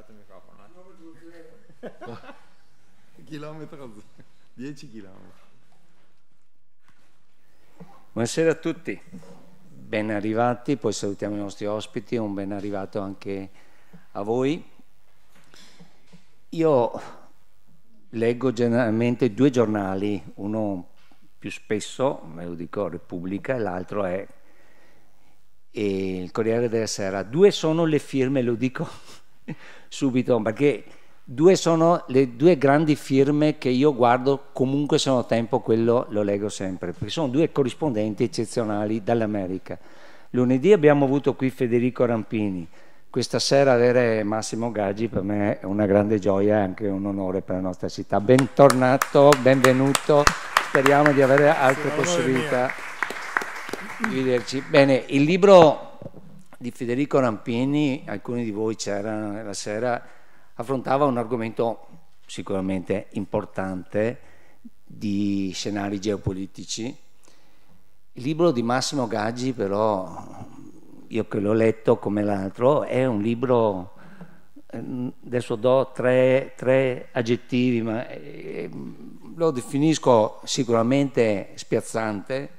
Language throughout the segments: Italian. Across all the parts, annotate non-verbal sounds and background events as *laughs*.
attaccato il microfono. Eh. *laughs* chilometro 10 chilometri. Buonasera a tutti, ben arrivati, poi salutiamo i nostri ospiti, un ben arrivato anche a voi. Io leggo generalmente due giornali, uno più spesso, me lo dico Repubblica, e l'altro è eh, il Corriere della Sera. Due sono le firme, lo dico *laughs* subito, perché due sono le due grandi firme che io guardo comunque se ho tempo, quello lo leggo sempre, perché sono due corrispondenti eccezionali dall'America. Lunedì abbiamo avuto qui Federico Rampini, questa sera avere Massimo Gaggi per me è una grande gioia e anche un onore per la nostra città. Bentornato, benvenuto, speriamo di avere altre possibilità di vederci. Bene, il libro di Federico Rampini, alcuni di voi c'erano la sera, affrontava un argomento sicuramente importante di scenari geopolitici. Il libro di Massimo Gaggi però, io che l'ho letto come l'altro, è un libro adesso eh, do tre, tre, aggettivi, ma eh, lo definisco sicuramente spiazzante,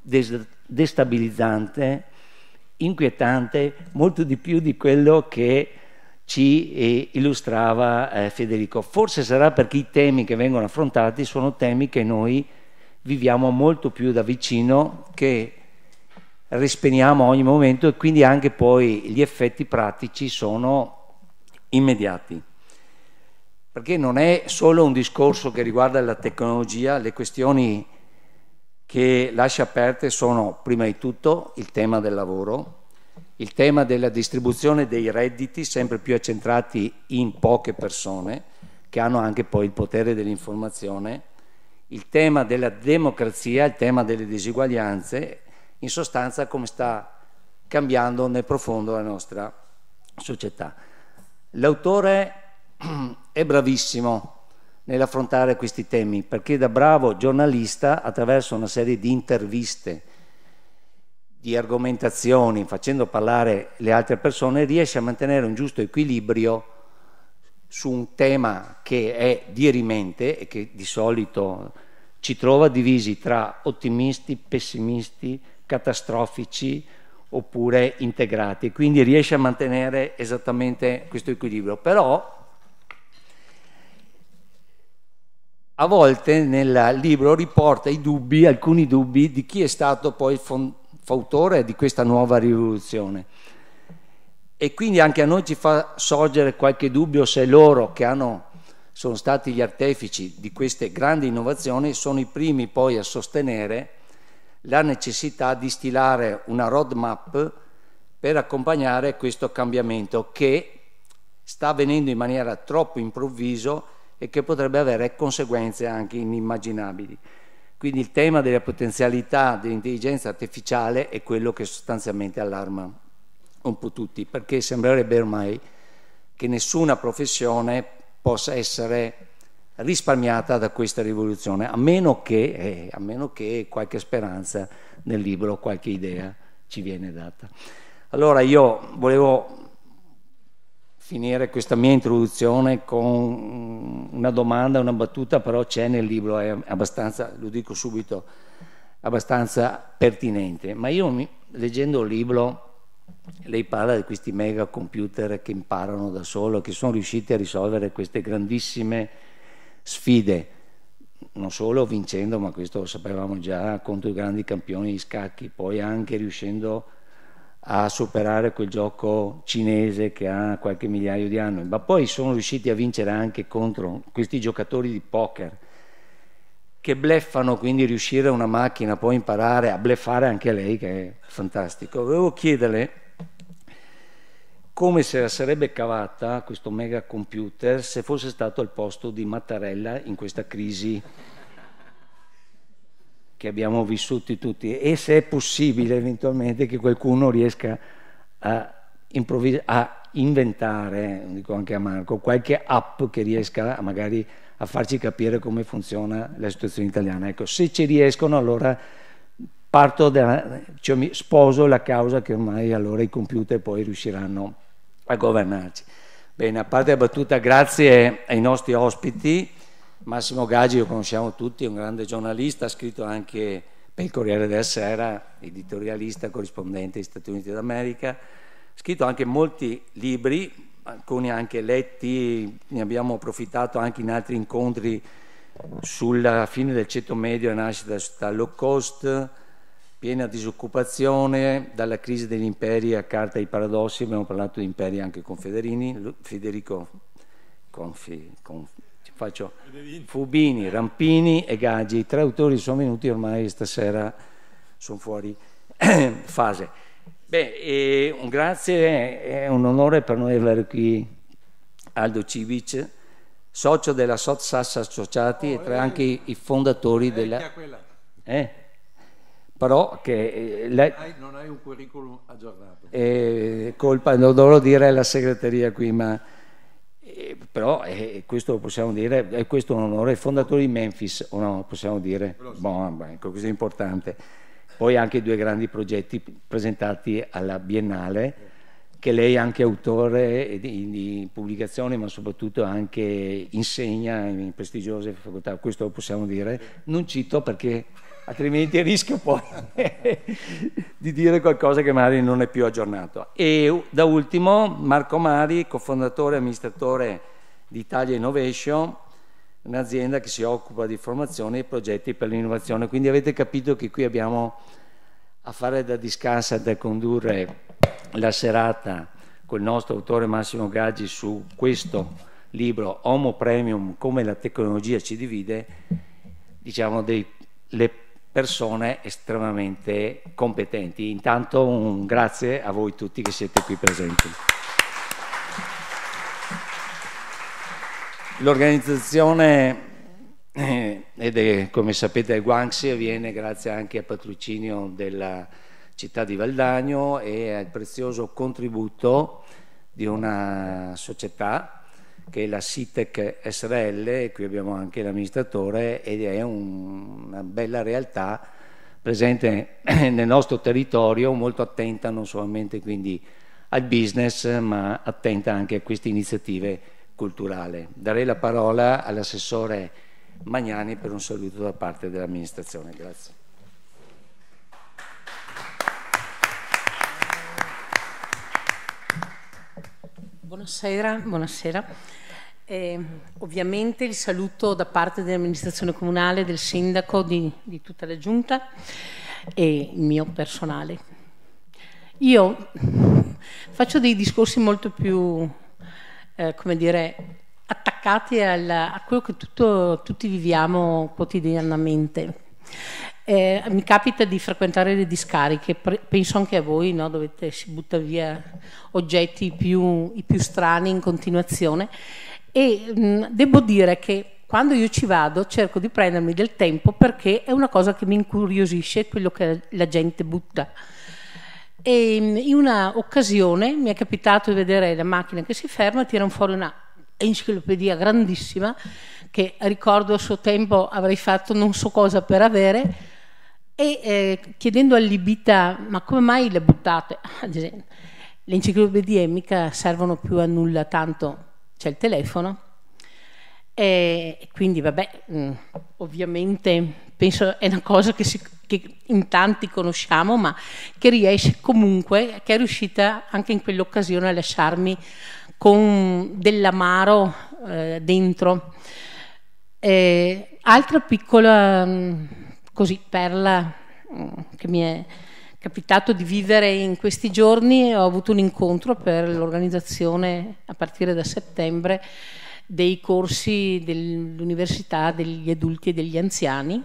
destabilizzante, inquietante molto di più di quello che ci eh, illustrava eh, Federico. Forse sarà perché i temi che vengono affrontati sono temi che noi viviamo molto più da vicino, che respiriamo ogni momento e quindi anche poi gli effetti pratici sono immediati. Perché non è solo un discorso che riguarda la tecnologia, le questioni che lascia aperte sono prima di tutto il tema del lavoro, il tema della distribuzione dei redditi sempre più accentrati in poche persone che hanno anche poi il potere dell'informazione, il tema della democrazia, il tema delle diseguaglianze, in sostanza come sta cambiando nel profondo la nostra società. L'autore *clears throat* è bravissimo nell'affrontare questi temi, perché da bravo giornalista, attraverso una serie di interviste, di argomentazioni, facendo parlare le altre persone, riesce a mantenere un giusto equilibrio su un tema che è dirimente e che di solito ci trova divisi tra ottimisti, pessimisti, catastrofici oppure integrati. Quindi riesce a mantenere esattamente questo equilibrio. Però a volte nel libro riporta i dubbi, alcuni dubbi di chi è stato poi il fautore di questa nuova rivoluzione. E quindi anche a noi ci fa sorgere qualche dubbio se loro che hanno, sono stati gli artefici di queste grandi innovazioni sono i primi poi a sostenere la necessità di stilare una roadmap per accompagnare questo cambiamento che sta avvenendo in maniera troppo improvviso e che potrebbe avere conseguenze anche inimmaginabili. Quindi il tema della potenzialità dell'intelligenza artificiale è quello che sostanzialmente allarma un po' tutti, perché sembrerebbe ormai che nessuna professione possa essere risparmiata da questa rivoluzione, a meno che, eh, a meno che qualche speranza nel libro, qualche idea ci viene data. Allora io volevo finire questa mia introduzione con una domanda, una battuta, però c'è nel libro, è abbastanza, lo dico subito, abbastanza pertinente. Ma io mi, leggendo il libro, lei parla di questi mega computer che imparano da solo, che sono riusciti a risolvere queste grandissime sfide, non solo vincendo, ma questo lo sapevamo già contro i grandi campioni di scacchi, poi anche riuscendo a a superare quel gioco cinese che ha qualche migliaio di anni, ma poi sono riusciti a vincere anche contro questi giocatori di poker che bleffano, quindi riuscire una macchina può imparare a bleffare anche lei, che è fantastico. Volevo chiederle come se la sarebbe cavata questo mega computer se fosse stato al posto di Mattarella in questa crisi che abbiamo vissuti tutti e se è possibile eventualmente che qualcuno riesca a, improvvis- a inventare, dico anche a Marco, qualche app che riesca magari a farci capire come funziona la situazione italiana. Ecco, se ci riescono allora parto da, cioè, mi sposo la causa che ormai allora i computer poi riusciranno a governarci. Bene, a parte la battuta, grazie ai nostri ospiti. Massimo Gaggi lo conosciamo tutti, è un grande giornalista, ha scritto anche per il Corriere della Sera, editorialista, corrispondente degli Stati Uniti d'America, ha scritto anche molti libri, alcuni anche letti, ne abbiamo approfittato anche in altri incontri sulla fine del ceto medio e nascita della società low cost, piena disoccupazione, dalla crisi degli imperi a carta ai paradossi, abbiamo parlato di imperi anche con Federini, Federico Confi, Conf, faccio Fubini, Rampini e Gaggi, i tre autori sono venuti ormai stasera, sono fuori *clears throat* fase. Beh, un grazie, è un onore per noi avere qui Aldo Civic, socio della SOTSAS Associati oh, e tra oh, eh. anche i, i fondatori della... Eh? Però che... Eh, lei... non hai un curriculum aggiornato. Eh, colpa, lo dovrò dire alla segreteria qui, ma eh, però eh, questo possiamo dire, è questo un onore, il fondatore di Memphis, o no, possiamo dire, boh, ecco, questo è importante. Poi anche due grandi progetti presentati alla Biennale che lei è anche autore di, di pubblicazioni, ma soprattutto anche insegna in prestigiose facoltà, questo lo possiamo dire. Non cito perché altrimenti rischio poi *laughs* di dire qualcosa che magari non è più aggiornato. E da ultimo Marco Mari, cofondatore e amministratore di Italia Innovation, un'azienda che si occupa di formazione e progetti per l'innovazione. Quindi avete capito che qui abbiamo a fare da discassa, da condurre la serata con il nostro autore Massimo Gaggi su questo libro Homo Premium, come la tecnologia ci divide, diciamo delle persone estremamente competenti. Intanto un grazie a voi tutti che siete qui presenti. L'organizzazione eh, ed è come sapete il Guangxi avviene grazie anche al patrocinio della città di Valdagno e al prezioso contributo di una società che è la Citec SRL, qui abbiamo anche l'amministratore ed è un, una bella realtà presente *clears throat* nel nostro territorio, molto attenta non solamente quindi al business ma attenta anche a queste iniziative culturali. Darei la parola all'assessore Magnani per un saluto da parte dell'amministrazione. Grazie. Buonasera, buonasera. Eh, ovviamente il saluto da parte dell'amministrazione comunale, del sindaco, di, di tutta la giunta e il mio personale. Io faccio dei discorsi molto più, eh, come dire, attaccati al, a quello che tutto, tutti viviamo quotidianamente. Eh, mi capita di frequentare le discariche, penso anche a voi, no? dove si butta via oggetti più, i più strani in continuazione e mh, mm, devo dire che quando io ci vado cerco di prendermi del tempo perché è una cosa che mi incuriosisce quello che la gente butta. E mm, in una occasione mi è capitato di vedere la macchina che si ferma e tirano fuori una enciclopedia grandissima che ricordo a suo tempo avrei fatto non so cosa per avere, e eh, chiedendo all'Ibita ma come mai le buttate? *laughs* le enciclopedie mica servono più a nulla, tanto c'è il telefono. E quindi vabbè, mm, ovviamente penso è una cosa che, si, che in tanti conosciamo, ma che riesce comunque, che è riuscita anche in quell'occasione a lasciarmi con dell'amaro eh, dentro. Eh, altra piccola mm, così, perla mm, che mi è capitato di vivere in questi giorni, ho avuto un incontro per l'organizzazione a partire da settembre dei corsi dell'università degli adulti e degli anziani.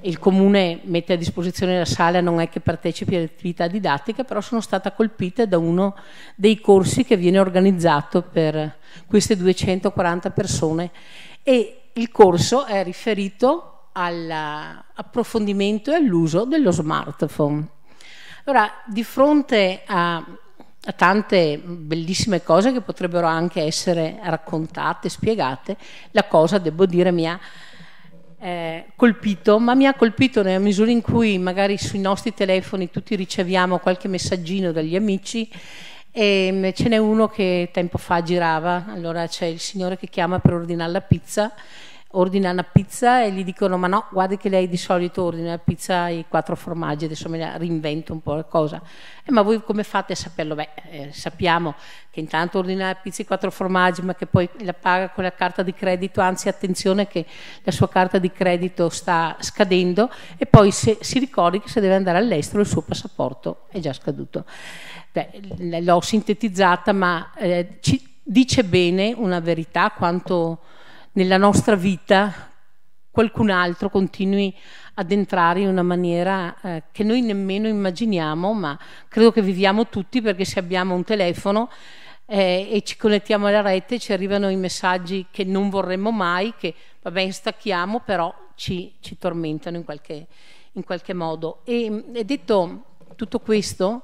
Il comune mette a disposizione la sala, non è che partecipi all'attività didattica, però sono stata colpita da uno dei corsi che viene organizzato per queste 240 persone e il corso è riferito all'approfondimento e all'uso dello smartphone. Allora, di fronte a, a tante bellissime cose che potrebbero anche essere raccontate, spiegate, la cosa, devo dire, mi ha eh, colpito, ma mi ha colpito nella misura in cui magari sui nostri telefoni tutti riceviamo qualche messaggino dagli amici e ehm, ce n'è uno che tempo fa girava, allora c'è il signore che chiama per ordinare la pizza, ordina una pizza e gli dicono ma no, guarda che lei di solito ordina la pizza e i quattro formaggi, adesso me la reinvento un po' la cosa. Eh, ma voi come fate a saperlo? Beh, eh, sappiamo che intanto ordina la pizza e i quattro formaggi ma che poi la paga con la carta di credito, anzi attenzione che la sua carta di credito sta scadendo e poi se, si ricordi che se deve andare all'estero il suo passaporto è già scaduto. Beh, l'ho sintetizzata, ma eh, ci dice bene una verità quanto nella nostra vita qualcun altro continui ad entrare in una maniera eh, che noi nemmeno immaginiamo, ma credo che viviamo tutti perché se abbiamo un telefono eh, e ci connettiamo alla rete ci arrivano i messaggi che non vorremmo mai, che va bene, stacchiamo, però ci, ci tormentano in qualche, in qualche modo. E, e mm, detto tutto questo,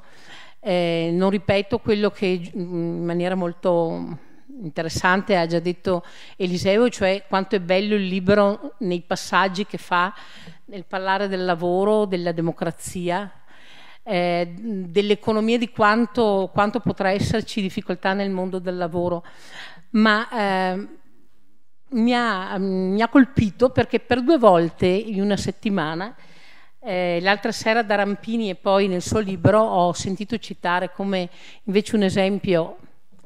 eh, non ripeto quello che mm, in maniera molto interessante ha già detto Eliseo, cioè quanto è bello il libro nei passaggi che fa nel parlare del lavoro, della democrazia, eh, dell'economia, di quanto, quanto, potrà esserci difficoltà nel mondo del lavoro. Ma eh, mi, ha, mi ha colpito perché per due volte in una settimana eh, l'altra sera da Rampini e poi nel suo libro ho sentito citare come invece un esempio,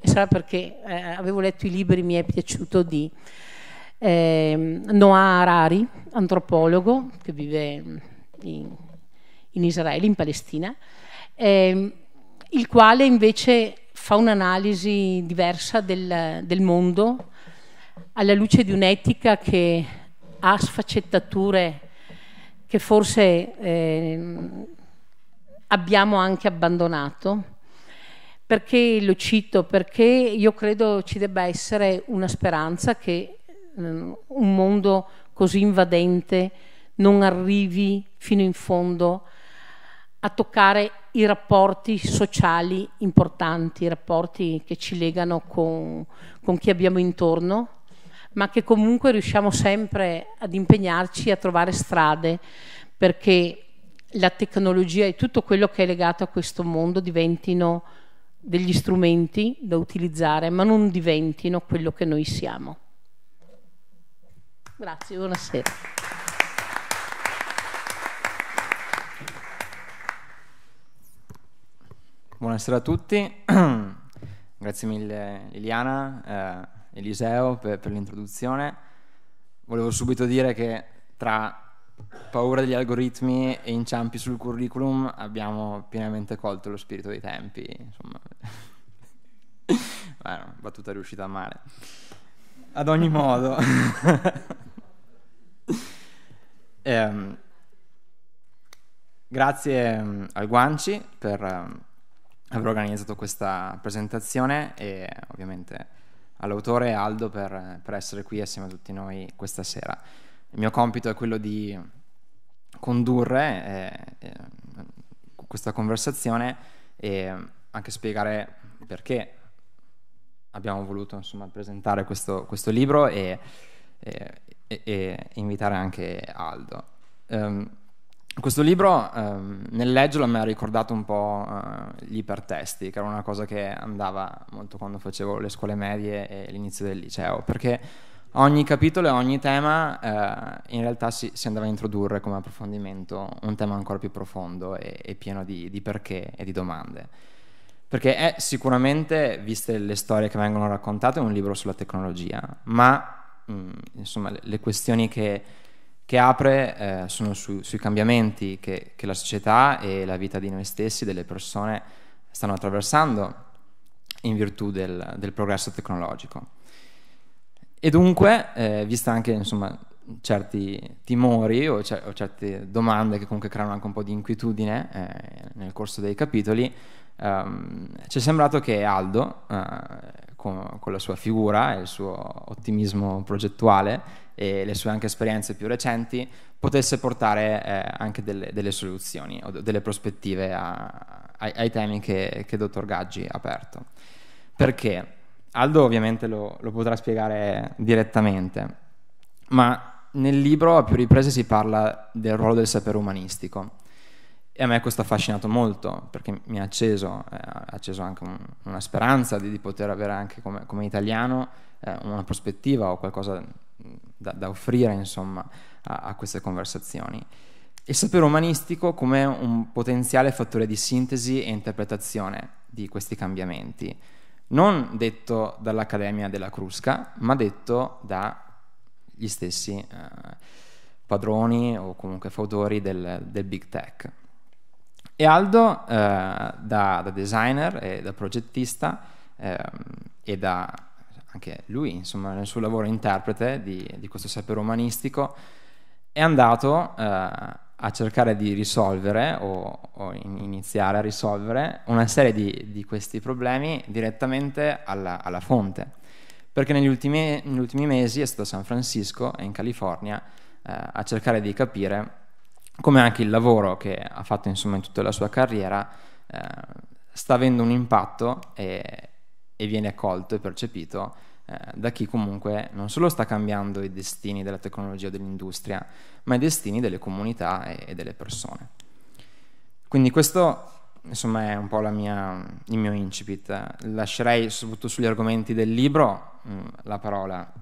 e sarà perché eh, avevo letto i libri, mi è piaciuto di eh, Noah Harari, antropologo che vive in, in Israele, in Palestina, ehm, il quale invece fa un'analisi diversa del, del mondo alla luce di un'etica che ha sfaccettature che forse eh, abbiamo anche abbandonato. Perché lo cito? Perché io credo ci debba essere una speranza che eh, un mondo così invadente non arrivi fino in fondo a toccare i rapporti sociali importanti, i rapporti che ci legano con, con chi abbiamo intorno ma che comunque riusciamo sempre ad impegnarci a trovare strade perché la tecnologia e tutto quello che è legato a questo mondo diventino degli strumenti da utilizzare, ma non diventino quello che noi siamo. Grazie, buonasera. Buonasera a tutti, *clears throat* grazie mille Liliana. Eh Eliseo per, per l'introduzione. Volevo subito dire che tra paura degli algoritmi e inciampi sul curriculum abbiamo pienamente colto lo spirito dei tempi, insomma. bueno, *laughs* battuta riuscita male. Ad ogni modo, *laughs* eh, grazie mm, al Guanci per mm, aver organizzato questa presentazione e ovviamente all'autore Aldo per, per essere qui assieme a tutti noi questa sera. Il mio compito è quello di condurre eh, eh, questa conversazione e anche spiegare perché abbiamo voluto insomma, presentare questo, questo libro e, e, e, e invitare anche Aldo. Um, questo libro ehm, nel leggerlo mi ha ricordato un po' eh, gli ipertesti, che era una cosa che andava molto quando facevo le scuole medie e l'inizio del liceo, perché ogni capitolo e ogni tema eh, in realtà si, si, andava a introdurre come approfondimento un tema ancora più profondo e, e pieno di, di, perché e di domande. Perché è sicuramente, viste le storie che vengono raccontate, un libro sulla tecnologia, ma mh, mm, insomma le, le questioni che che apre eh, sono su, sui cambiamenti che, che, la società e la vita di noi stessi, delle persone, stanno attraversando in virtù del, del progresso tecnologico. E dunque, eh, vista anche insomma, certi timori o, cer- o, certe domande che comunque creano anche un po' di inquietudine eh, nel corso dei capitoli, ehm, ci è sembrato che Aldo, eh, con, con la sua figura e il suo ottimismo progettuale, e le sue anche esperienze più recenti, potesse portare eh, anche delle, delle, soluzioni o delle prospettive a, ai, ai, temi che, che dottor Gaggi ha aperto. Perché? Aldo ovviamente lo, lo potrà spiegare direttamente, ma nel libro a più riprese si parla del ruolo del sapere umanistico. E a me questo ha affascinato molto perché mi ha acceso, eh, acceso anche un, una speranza di, di, poter avere anche come, come italiano eh, una prospettiva o qualcosa da, da offrire insomma, a, a queste conversazioni. Il sapere umanistico come un potenziale fattore di sintesi e interpretazione di questi cambiamenti, non detto dall'Accademia della Crusca, ma detto dagli stessi eh, padroni o comunque fautori del, del Big Tech. E Aldo, eh, da, da, designer e da progettista eh, e da anche lui, insomma, nel suo lavoro interprete di, di questo sapere umanistico, è andato eh, a cercare di risolvere o, o, iniziare a risolvere una serie di, di questi problemi direttamente alla, alla fonte. Perché negli ultimi, negli ultimi, mesi è stato a San Francisco e in California eh, a cercare di capire come anche il lavoro che ha fatto insomma, in tutta la sua carriera eh, sta avendo un impatto e, e viene accolto e percepito eh, da chi comunque non solo sta cambiando i destini della tecnologia o dell'industria, ma i destini delle comunità e, e delle persone. Quindi questo insomma è un po' mia, il mio incipit. Lascerei soprattutto sugli argomenti del libro mh, mm, la parola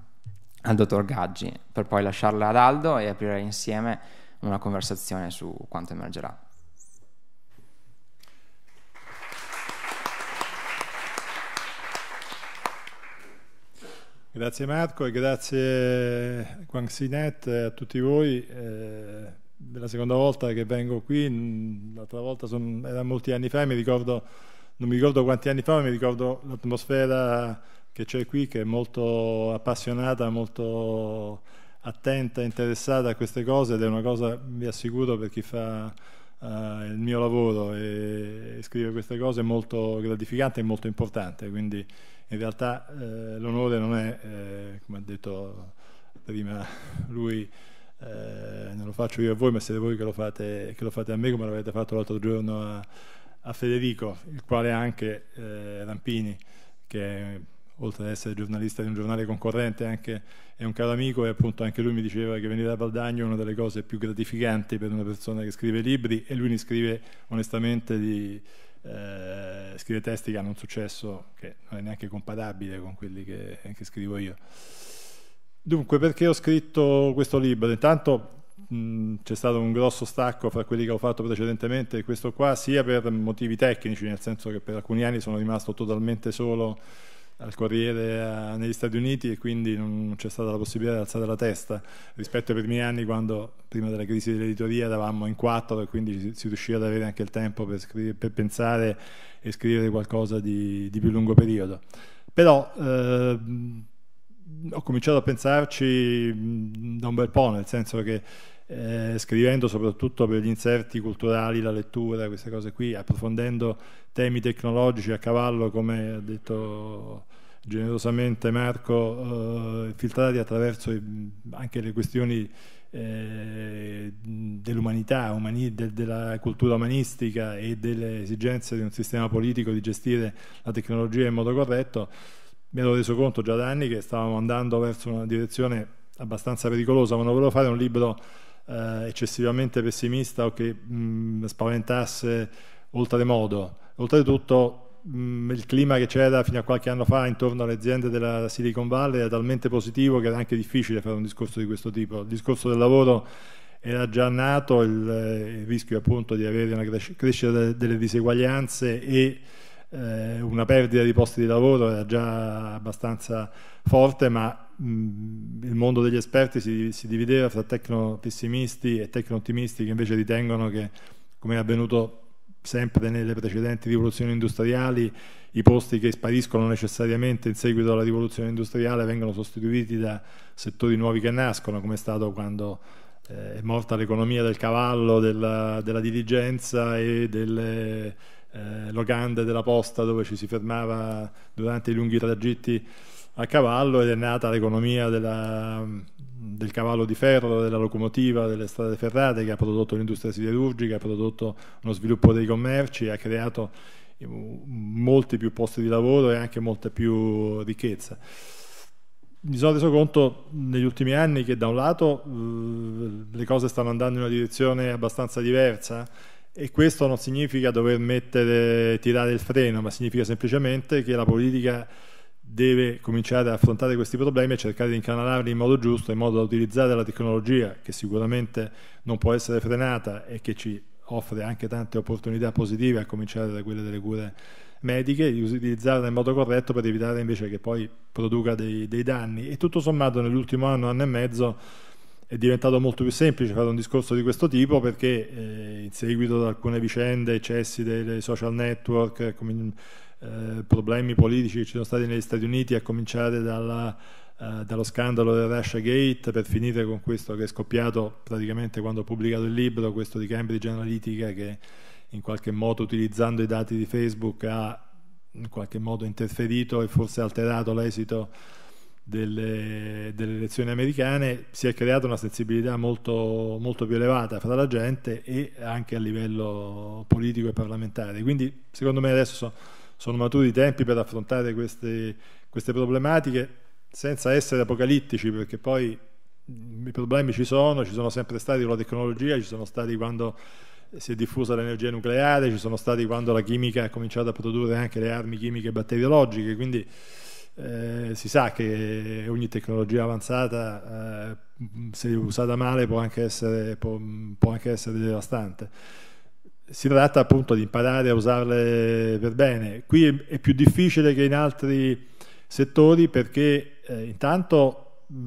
al dottor Gaggi per poi lasciarla ad Aldo e aprire insieme una conversazione su quanto emergerà. Grazie Marco e grazie Quanxinet a tutti voi. è eh, la seconda volta che vengo qui, l'altra volta son, era molti anni fa mi ricordo, non mi ricordo quanti anni fa, ma mi ricordo l'atmosfera che c'è qui che è molto appassionata, molto attenta, interessata a queste cose ed è una cosa, vi assicuro, per chi fa uh, il mio lavoro e, e scrive queste cose molto gratificante e molto importante. Quindi, in realtà eh, l'onore non è, eh, come ha detto prima lui, eh, non lo faccio io a voi, ma siete voi che lo fate, che lo fate a me come l'avete fatto l'altro giorno a, a, Federico, il quale anche eh, Rampini, che oltre ad essere giornalista di un giornale concorrente anche, è un caro amico e appunto anche lui mi diceva che venire a Baldagno è una delle cose più gratificanti per una persona che scrive libri e lui ne scrive onestamente di eh, scrive testi che hanno un successo che non è neanche compatibile con quelli che, che scrivo io. Dunque, perché ho scritto questo libro? Intanto c'è stato un grosso stacco fra quelli che ho fatto precedentemente e questo qua, sia per motivi tecnici, nel senso che per alcuni anni sono rimasto totalmente solo al Corriere negli Stati Uniti e quindi non c'è stata la possibilità di alzare la testa rispetto ai primi anni quando prima della crisi dell'editoria eravamo in quattro e quindi si riusciva ad avere anche il tempo per, scrivere, per pensare e scrivere qualcosa di, di più lungo periodo. Però eh, ho cominciato a pensarci da un bel po', nel senso che eh, scrivendo soprattutto per gli inserti culturali, la lettura, queste cose qui, approfondendo temi tecnologici a cavallo, come ha detto generosamente Marco, eh, filtrati attraverso eh, anche le questioni eh, dell'umanità, umani, de, della cultura umanistica e delle esigenze di un sistema politico di gestire la tecnologia in modo corretto, mi ero reso conto già da anni che stavamo andando verso una direzione abbastanza pericolosa, ma non volevo fare un libro eh, eccessivamente pessimista o che mh, mm, spaventasse oltremodo. Oltretutto mh, mm, il clima che c'era fino a qualche anno fa intorno alle aziende della Silicon Valley era talmente positivo che era anche difficile fare un discorso di questo tipo. Il discorso del lavoro era già nato, il, eh, il rischio appunto di avere una crescita delle diseguaglianze e eh, una perdita di posti di lavoro era già abbastanza forte, ma Mm, il mondo degli esperti si, si divideva fra tecno-pessimisti e tecno-ottimisti che invece ritengono che, come è avvenuto sempre nelle precedenti rivoluzioni industriali, i posti che spariscono necessariamente in seguito alla rivoluzione industriale vengono sostituiti da settori nuovi che nascono, come è stato quando eh, è morta l'economia del cavallo, della, della diligenza e delle eh, locande della posta dove ci si fermava durante i lunghi tragitti a cavallo ed è nata l'economia del cavallo di ferro, della locomotiva, delle strade ferrate che ha prodotto l'industria siderurgica, ha prodotto lo sviluppo dei commerci, ha creato eh, molti più posti di lavoro e anche molta più ricchezza. Mi sono reso conto negli ultimi anni che da un lato eh, le cose stanno andando in una direzione abbastanza diversa e questo non significa dover mettere, tirare il freno, ma significa semplicemente che la politica deve cominciare ad affrontare questi problemi e cercare di incanalarli in modo giusto, in modo da utilizzare la tecnologia che sicuramente non può essere frenata e che ci offre anche tante opportunità positive, a cominciare da quelle delle cure mediche, di utilizzarla in modo corretto per evitare invece che poi produca dei, dei danni. E tutto sommato nell'ultimo anno, anno e mezzo, è diventato molto più semplice fare un discorso di questo tipo perché eh, in seguito ad alcune vicende, eccessi dei, social network, com- eh, problemi politici che ci sono stati negli Stati Uniti, a cominciare dalla, eh, dallo scandalo del Russia Gate, per finire con questo che è scoppiato praticamente quando ho pubblicato il libro, questo di Cambridge Analytica, che in qualche modo utilizzando i dati di Facebook ha in qualche modo interferito e forse alterato l'esito delle, delle, elezioni americane si è creata una sensibilità molto, molto, più elevata fra la gente e anche a livello politico e parlamentare. Quindi secondo me adesso sono, sono maturi i tempi per affrontare queste, queste problematiche senza essere apocalittici, perché poi i problemi ci sono, ci sono sempre stati con la tecnologia, ci sono stati quando si è diffusa l'energia nucleare, ci sono stati quando la chimica ha cominciato a produrre anche le armi chimiche e batteriologiche, quindi eh, si sa che ogni tecnologia avanzata, eh, se usata male, può anche essere, può, può anche essere devastante si tratta appunto di imparare a usarle per bene. Qui è, più difficile che in altri settori perché eh, intanto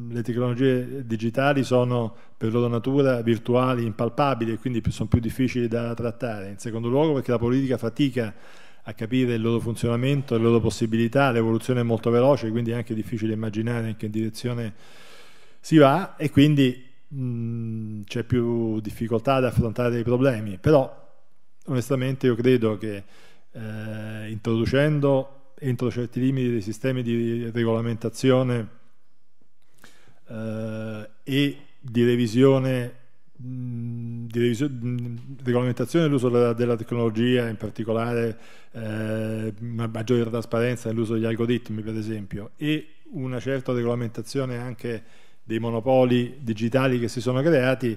le tecnologie digitali sono per loro natura virtuali, impalpabili e quindi sono più difficili da trattare. In secondo luogo perché la politica fatica a capire il loro funzionamento, le loro possibilità, l'evoluzione è molto veloce, quindi è anche difficile immaginare in che direzione si va e quindi c'è più difficoltà ad affrontare i problemi. Però onestamente io credo che eh, introducendo entro certi limiti dei sistemi di regolamentazione eh, e di revisione di regolamentazione dell'uso della, della, tecnologia in particolare eh, maggiore trasparenza nell'uso degli algoritmi per esempio e una certa regolamentazione anche dei monopoli digitali che si sono creati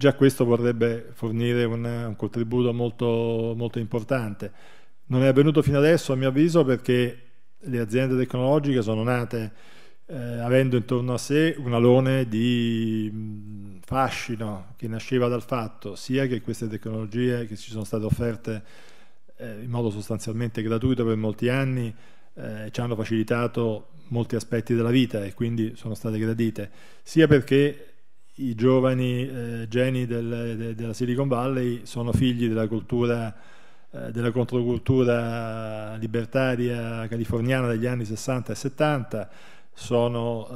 Già questo vorrebbe fornire un, un contributo molto, molto importante. Non è avvenuto fino adesso, a mio avviso, perché le aziende tecnologiche sono nate eh, avendo intorno a sé un alone di fascino che nasceva dal fatto sia che queste tecnologie che ci sono state offerte eh, in modo sostanzialmente gratuito per molti anni eh, ci hanno facilitato molti aspetti della vita e quindi sono state gradite, sia perché i giovani eh, geni del, de, della Silicon Valley sono figli della cultura eh, della controcultura libertaria californiana degli anni 60 e 70 sono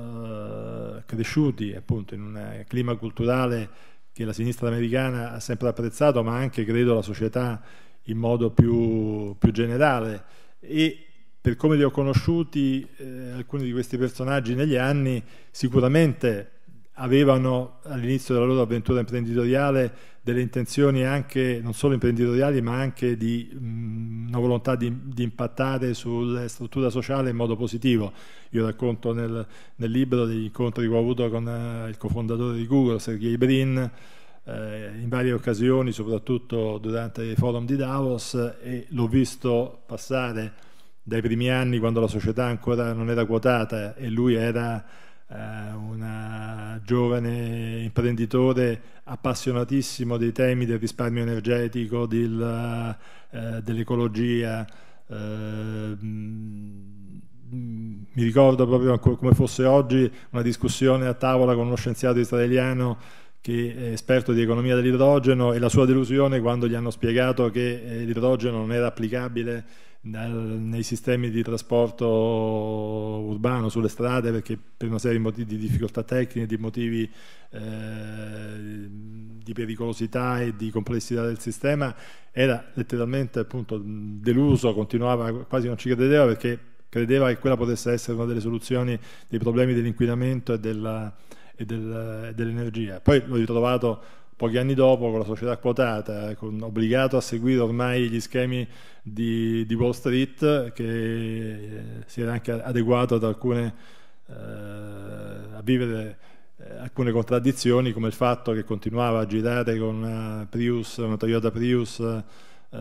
eh, cresciuti appunto in un eh, clima culturale che la sinistra americana ha sempre apprezzato ma anche credo la società in modo più, più generale e per come li ho conosciuti eh, alcuni di questi personaggi negli anni sicuramente avevano all'inizio della loro avventura imprenditoriale delle intenzioni anche non solo imprenditoriali ma anche di mh, mm, una volontà di, di, impattare sulla struttura sociale in modo positivo. Io racconto nel, nel libro degli incontri che ho avuto con eh, il cofondatore di Google, Sergei Brin, eh, in varie occasioni, soprattutto durante i forum di Davos e l'ho visto passare dai primi anni quando la società ancora non era quotata e lui era eh, un giovane imprenditore appassionatissimo dei temi del risparmio energetico, del, eh, dell'ecologia. Eh, mm, mi ricordo proprio come fosse oggi una discussione a tavola con uno scienziato israeliano che è esperto di economia dell'idrogeno e la sua delusione quando gli hanno spiegato che eh, l'idrogeno non era applicabile nel, nei sistemi di trasporto urbano, sulle strade, perché per una serie di, di difficoltà tecniche, di motivi eh, di pericolosità e di complessità del sistema, era letteralmente appunto, deluso, continuava, quasi non ci credeva perché credeva che quella potesse essere una delle soluzioni dei problemi dell'inquinamento e dell'energia. Poi l'ho ritrovato pochi anni dopo con la società quotata, eh, con, obbligato a seguire ormai gli schemi di, di Wall Street che eh, si era anche adeguato ad alcune, eh, a vivere eh, alcune contraddizioni come il fatto che continuava a girare con una, Prius, una Toyota Prius eh,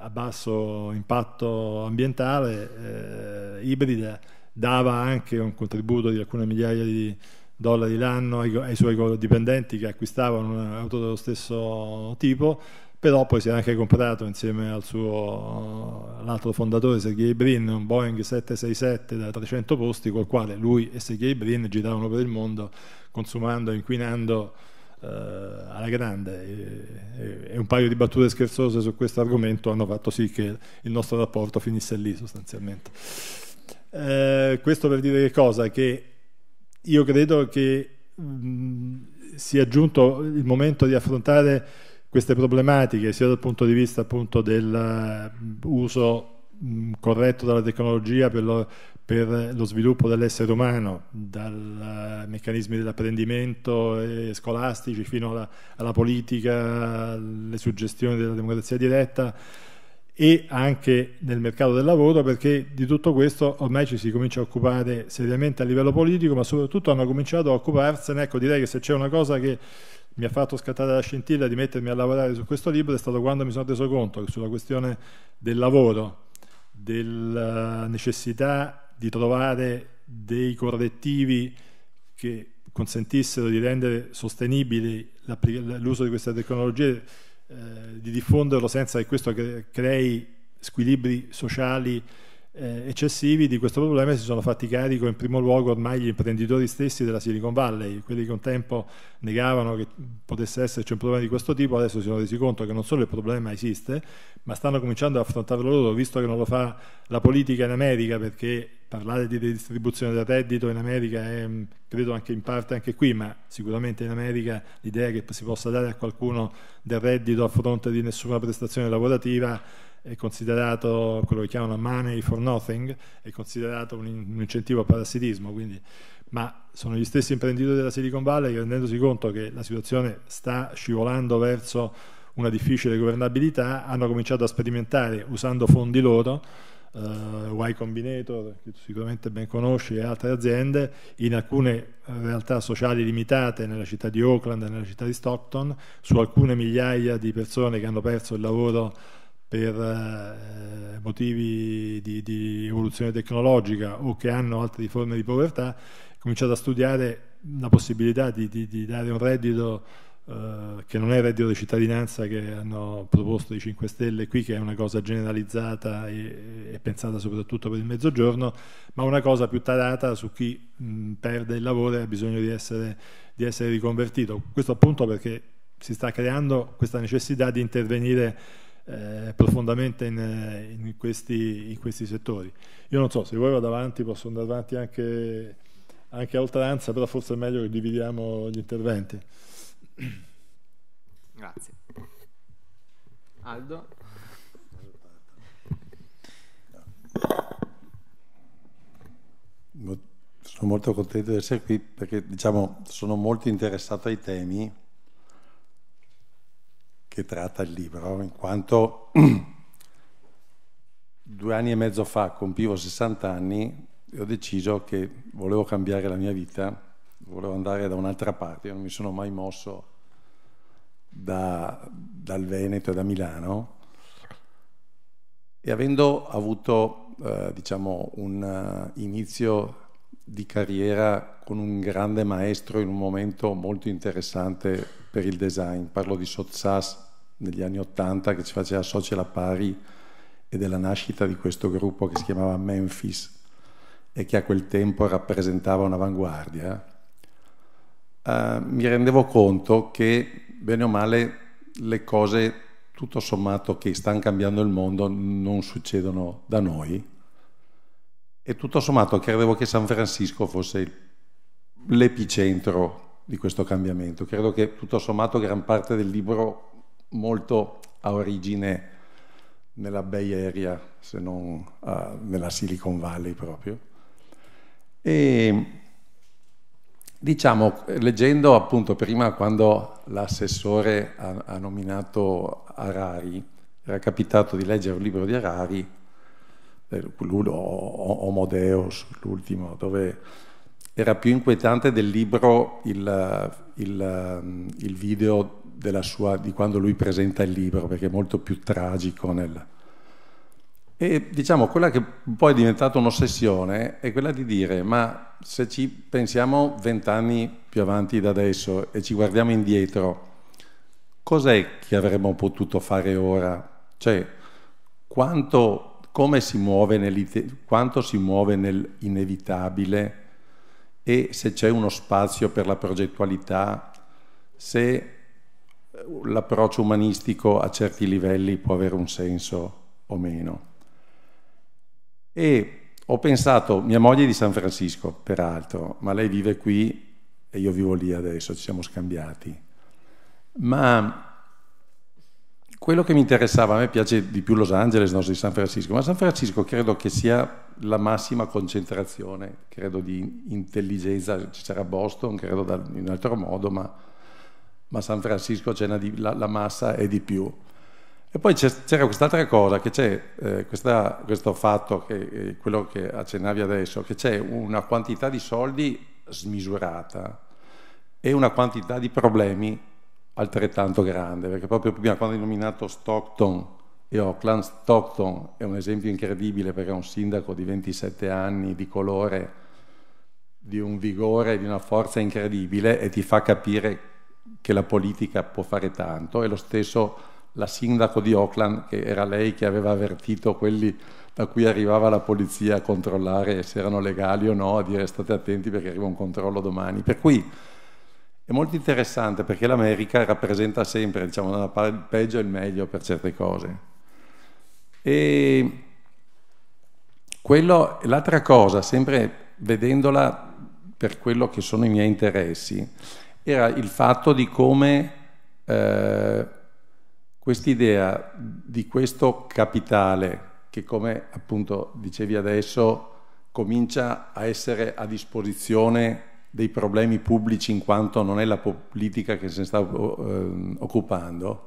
a basso impatto ambientale, eh, ibrida, dava anche un contributo di alcune migliaia di dollari l'anno ai, ai suoi dipendenti che acquistavano un'auto dello stesso tipo, però poi si è anche comprato insieme al suo all'altro fondatore Sergei Brin un Boeing 767 da 300 posti col quale lui e Sergei Brin giravano per il mondo consumando e inquinando eh, alla grande e, e, un paio di battute scherzose su questo argomento hanno fatto sì che il nostro rapporto finisse lì sostanzialmente eh, questo per dire che cosa? che io credo che mm, sia giunto il momento di affrontare queste problematiche sia dal punto di vista appunto dell'uso mm, mm, corretto della tecnologia per lo, per lo sviluppo dell'essere umano, dai eh, meccanismi dell'apprendimento eh, scolastici fino alla, alla politica, alle suggestioni della democrazia diretta e anche nel mercato del lavoro perché di tutto questo ormai ci si comincia a occupare seriamente a livello politico ma soprattutto hanno cominciato a occuparsene ecco direi che se c'è una cosa che mi ha fatto scattare la scintilla di mettermi a lavorare su questo libro è stato quando mi sono reso conto che sulla questione del lavoro della eh, necessità di trovare dei correttivi che consentissero di rendere sostenibili l'uso di queste tecnologie eh, di diffonderlo senza che questo crei squilibri sociali eh, eccessivi di questo problema si sono fatti carico in primo luogo ormai gli imprenditori stessi della Silicon Valley, quelli che un tempo negavano che potesse esserci un problema di questo tipo, adesso si sono resi conto che non solo il problema esiste, ma stanno cominciando ad affrontarlo loro, visto che non lo fa la politica in America, perché parlare di redistribuzione del reddito in America è, mm, credo anche in parte anche qui, ma sicuramente in America l'idea che si possa dare a qualcuno del reddito a fronte di nessuna prestazione lavorativa è considerato quello che chiamano money for nothing, è considerato un, un incentivo al parassitismo, quindi, ma sono gli stessi imprenditori della Silicon Valley che rendendosi conto che la situazione sta scivolando verso una difficile governabilità, hanno cominciato a sperimentare usando fondi loro, uh, Y Combinator, che tu sicuramente ben conosci, e altre aziende, in alcune eh, realtà sociali limitate nella città di Oakland e nella città di Stockton, su alcune migliaia di persone che hanno perso il lavoro per eh, motivi di, di evoluzione tecnologica o che hanno altre forme di povertà, cominciato a studiare la possibilità di, di, di dare un reddito eh, che non è il reddito di cittadinanza che hanno proposto i 5 Stelle qui, che è una cosa generalizzata e, e pensata soprattutto per il mezzogiorno, ma una cosa più tarata su chi mh, perde il lavoro e ha bisogno di essere, di essere riconvertito. Questo appunto perché si sta creando questa necessità di intervenire eh, profondamente in, eh, in, questi, in, questi, settori. Io non so, se vuoi vado avanti posso andare avanti anche, anche a oltranza, però forse è meglio che dividiamo gli interventi. Grazie. Aldo. Sono molto contento di essere qui perché diciamo, sono molto interessato ai temi che tratta il libro, in quanto *clears throat* due anni e mezzo fa compivo 60 anni e ho deciso che volevo cambiare la mia vita, volevo andare da un'altra parte, Io non mi sono mai mosso da, dal Veneto e da Milano e avendo avuto eh, diciamo, un eh, inizio di carriera con un grande maestro in un momento molto interessante per il design, parlo di Sotsas negli anni Ottanta che ci faceva soci alla pari e della nascita di questo gruppo che si chiamava Memphis e che a quel tempo rappresentava un'avanguardia, eh, mi rendevo conto che bene o male le cose tutto sommato che stanno cambiando il mondo non succedono da noi e tutto sommato credevo che San Francisco fosse l'epicentro di questo cambiamento. Credo che tutto sommato gran parte del libro molto ha origine nella Bay Area, se non uh, nella Silicon Valley proprio. E diciamo, leggendo appunto prima quando l'assessore ha, ha nominato Arari, era capitato di leggere un libro di Harari, eh, Homodeus, l'ultimo, dove era più inquietante del libro il, il, il video sua, di quando lui presenta il libro, perché è molto più tragico nel... E diciamo, quella che poi è diventata un'ossessione è quella di dire, ma se ci pensiamo vent'anni più avanti da adesso e ci guardiamo indietro, cos'è che avremmo potuto fare ora? Cioè, quanto, come si muove quanto si muove nell'inevitabile e se c'è uno spazio per la progettualità, se l'approccio umanistico a certi livelli può avere un senso o meno. E ho pensato, mia moglie è di San Francisco, peraltro, ma lei vive qui e io vivo lì adesso, ci siamo scambiati. Ma quello che mi interessava, a me piace di più Los Angeles, non so di San Francisco, ma San Francisco credo che sia la massima concentrazione, credo di intelligenza, ci sarà Boston, credo in un altro modo, ma ma San Francisco c'è la, la, massa è di più. E poi c'era quest'altra cosa, che c'è eh, questa, questo fatto, che, eh, quello che accennavi adesso, che c'è una quantità di soldi smisurata e una quantità di problemi altrettanto grande, perché proprio prima quando hai nominato Stockton e Oakland, Stockton è un esempio incredibile perché è un sindaco di 27 anni, di colore, di un vigore, di una forza incredibile e ti fa capire che la politica può fare tanto e lo stesso la sindaco di Oakland, che era lei che aveva avvertito quelli da cui arrivava la polizia a controllare se erano legali o no, a dire state attenti perché arriva un controllo domani. Per cui è molto interessante perché l'America rappresenta sempre, diciamo, il peggio e il meglio per certe cose. E l'altra cosa, sempre vedendola per quello che sono i miei interessi, era il fatto di come eh, quest'idea di questo capitale, che come appunto dicevi adesso, comincia a essere a disposizione dei problemi pubblici in quanto non è la politica che se ne sta eh, occupando,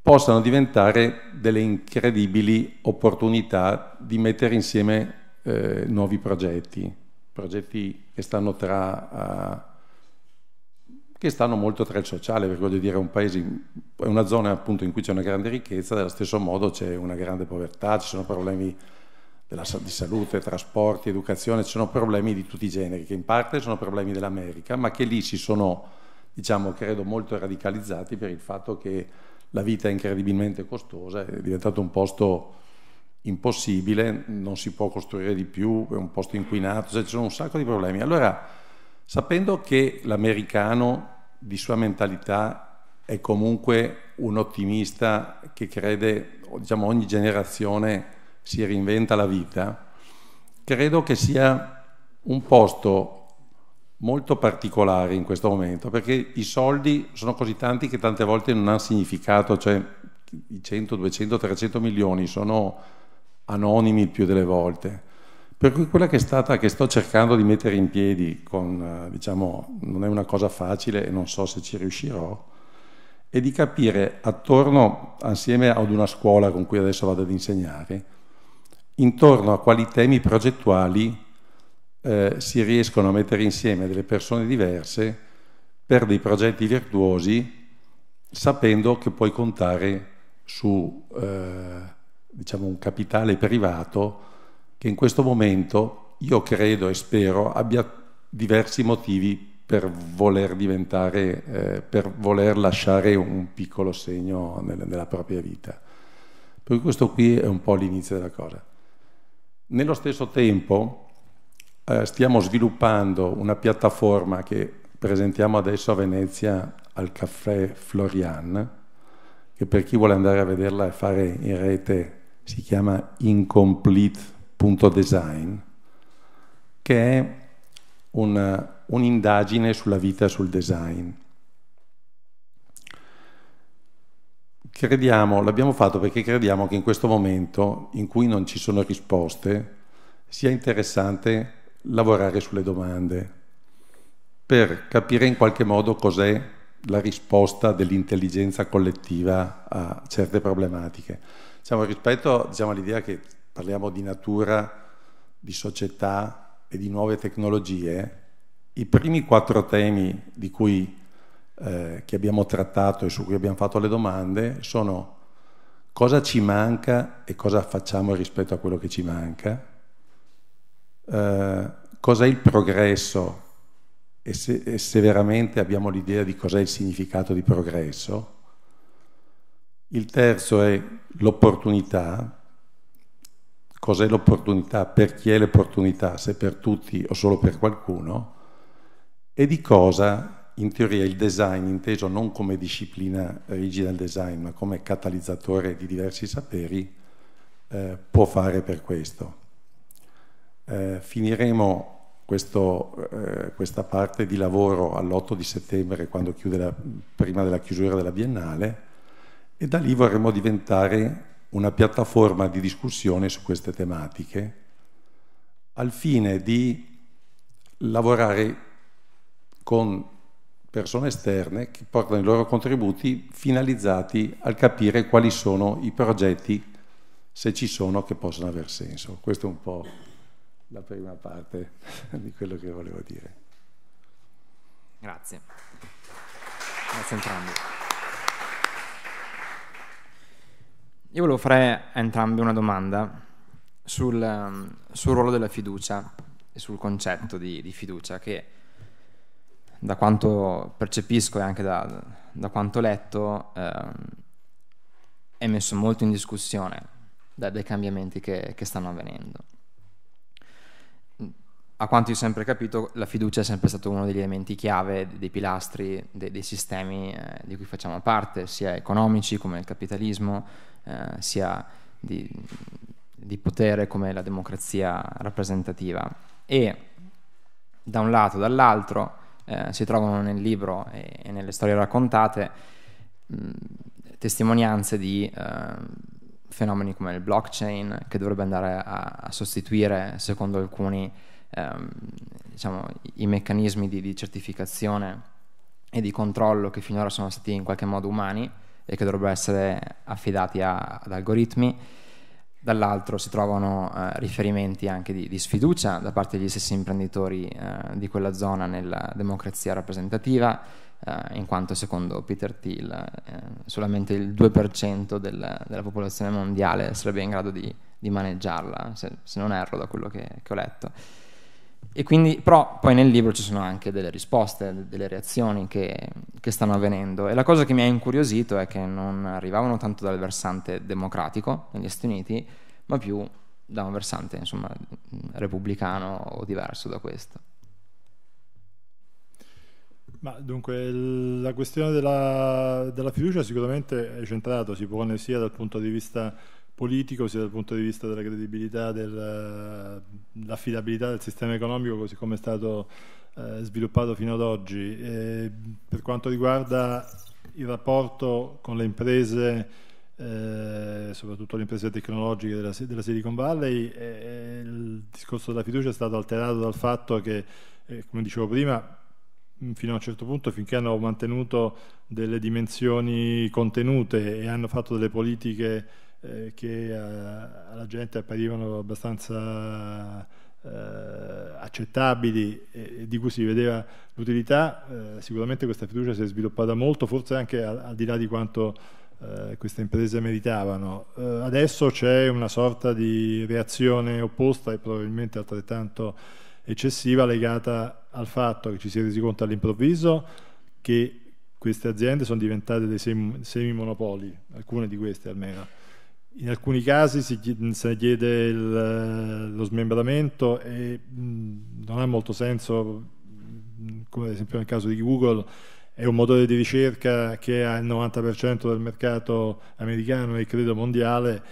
possano diventare delle incredibili opportunità di mettere insieme eh, nuovi progetti, progetti che stanno tra... Uh, che stanno molto tra il sociale, perché voglio dire è un paese, è una zona appunto in cui c'è una grande ricchezza, dello stesso modo c'è una grande povertà, ci sono problemi della, di salute, trasporti, educazione, ci sono problemi di tutti i generi, che in parte sono problemi dell'America, ma che lì si sono, diciamo, credo molto radicalizzati per il fatto che la vita è incredibilmente costosa, è diventato un posto impossibile, non si può costruire di più, è un posto inquinato, cioè ci sono un sacco di problemi. Allora, sapendo che l'americano di sua mentalità è comunque un ottimista che crede, diciamo, ogni generazione si reinventa la vita, credo che sia un posto molto particolare in questo momento, perché i soldi sono così tanti che tante volte non hanno significato, cioè i 100, 200, 300 milioni sono anonimi più delle volte. Per cui quella che è stata, che sto cercando di mettere in piedi con, eh, diciamo, non è una cosa facile e non so se ci riuscirò, è di capire attorno, assieme ad una scuola con cui adesso vado ad insegnare, intorno a quali temi progettuali eh, si riescono a mettere insieme delle persone diverse per dei progetti virtuosi, sapendo che puoi contare su eh, diciamo, un capitale privato che in questo momento io credo e spero abbia diversi motivi per voler diventare, eh, per voler lasciare un piccolo segno nel, nella propria vita. Per cui questo qui è un po' l'inizio della cosa. Nello stesso tempo eh, stiamo sviluppando una piattaforma che presentiamo adesso a Venezia al caffè Florian, che per chi vuole andare a vederla e fare in rete si chiama Incomplete design che è una, un'indagine sulla vita e sul design. Crediamo, l'abbiamo fatto perché crediamo che in questo momento in cui non ci sono risposte sia interessante lavorare sulle domande per capire in qualche modo cos'è la risposta dell'intelligenza collettiva a certe problematiche. Diciamo, rispetto diciamo, all'idea che parliamo di natura, di società e di nuove tecnologie, i primi quattro temi cui, eh, che abbiamo trattato e su cui abbiamo fatto le domande sono cosa ci manca e cosa facciamo rispetto a quello che ci manca, eh, cos'è il progresso e se, e se veramente abbiamo l'idea di cos'è il significato di progresso. Il terzo è l'opportunità, cos'è l'opportunità, per chi è l'opportunità, se per tutti o solo per qualcuno, e di cosa in teoria il design, inteso non come disciplina rigida del design, ma come catalizzatore di diversi saperi, eh, può fare per questo. Eh, finiremo questo, eh, questa parte di lavoro all'8 di settembre, quando chiude la, prima della chiusura della Biennale, e da lì vorremmo diventare una piattaforma di discussione su queste tematiche al fine di lavorare con persone esterne che portano i loro contributi finalizzati al capire quali sono i progetti, se ci sono, che possono aver senso. Questa è un po' la prima parte *laughs* di quello che volevo dire. Grazie. Grazie entrambi. Io volevo fare a entrambi una domanda sul, ehm, sul ruolo della fiducia e sul concetto di, di, fiducia che da quanto percepisco e anche da, da quanto letto eh, è messo molto in discussione da, dai cambiamenti che, che stanno avvenendo a quanto io ho sempre capito, la fiducia è sempre stato uno degli elementi chiave, dei pilastri, dei, dei sistemi eh, di cui facciamo parte, sia economici come il capitalismo, eh, sia di, di, potere come la democrazia rappresentativa. E da un lato, dall'altro, eh, si trovano nel libro e, e nelle storie raccontate mh, testimonianze di eh, fenomeni come il blockchain che dovrebbe andare a, a sostituire, secondo alcuni, ehm, diciamo, i meccanismi di, di, certificazione e di controllo che finora sono stati in qualche modo umani e che dovrebbero essere affidati a, ad algoritmi, dall'altro si trovano eh, riferimenti anche di, di, sfiducia da parte degli stessi imprenditori eh, di quella zona nella democrazia rappresentativa, eh, in quanto secondo Peter Thiel eh, solamente il 2% del, della popolazione mondiale sarebbe in grado di, di maneggiarla, se, se, non erro da quello che, che ho letto. E quindi, però poi nel libro ci sono anche delle risposte, delle reazioni che, che stanno avvenendo. E la cosa che mi ha incuriosito è che non arrivavano tanto dal versante democratico negli Stati Uniti, ma più da un versante insomma, repubblicano o diverso da questo. Ma dunque la questione della, della fiducia sicuramente è centrata, si pone sia dal punto di vista politico, sia dal punto di vista della credibilità, dell'affidabilità eh, del sistema economico così come è stato eh, sviluppato fino ad oggi. E per quanto riguarda il rapporto con le imprese, eh, soprattutto le imprese tecnologiche della, della Silicon Valley, eh, il discorso della fiducia è stato alterato dal fatto che, eh, come dicevo prima, fino a un certo punto, finché hanno mantenuto delle dimensioni contenute e hanno fatto delle politiche eh, che eh, alla gente apparivano abbastanza eh, accettabili e, di cui si vedeva l'utilità, eh, sicuramente questa fiducia si è sviluppata molto, forse anche al, al di là di quanto eh, queste imprese meritavano. Eh, adesso c'è una sorta di reazione opposta e probabilmente altrettanto eccessiva legata al fatto che ci si è resi conto all'improvviso che queste aziende sono diventate dei semi, semi monopoli, alcune di queste almeno in alcuni casi si chiede, si chiede il, lo smembramento e mh, non ha molto senso, come ad esempio nel caso di Google, è un motore di ricerca che ha il 90% del mercato americano e credo mondiale,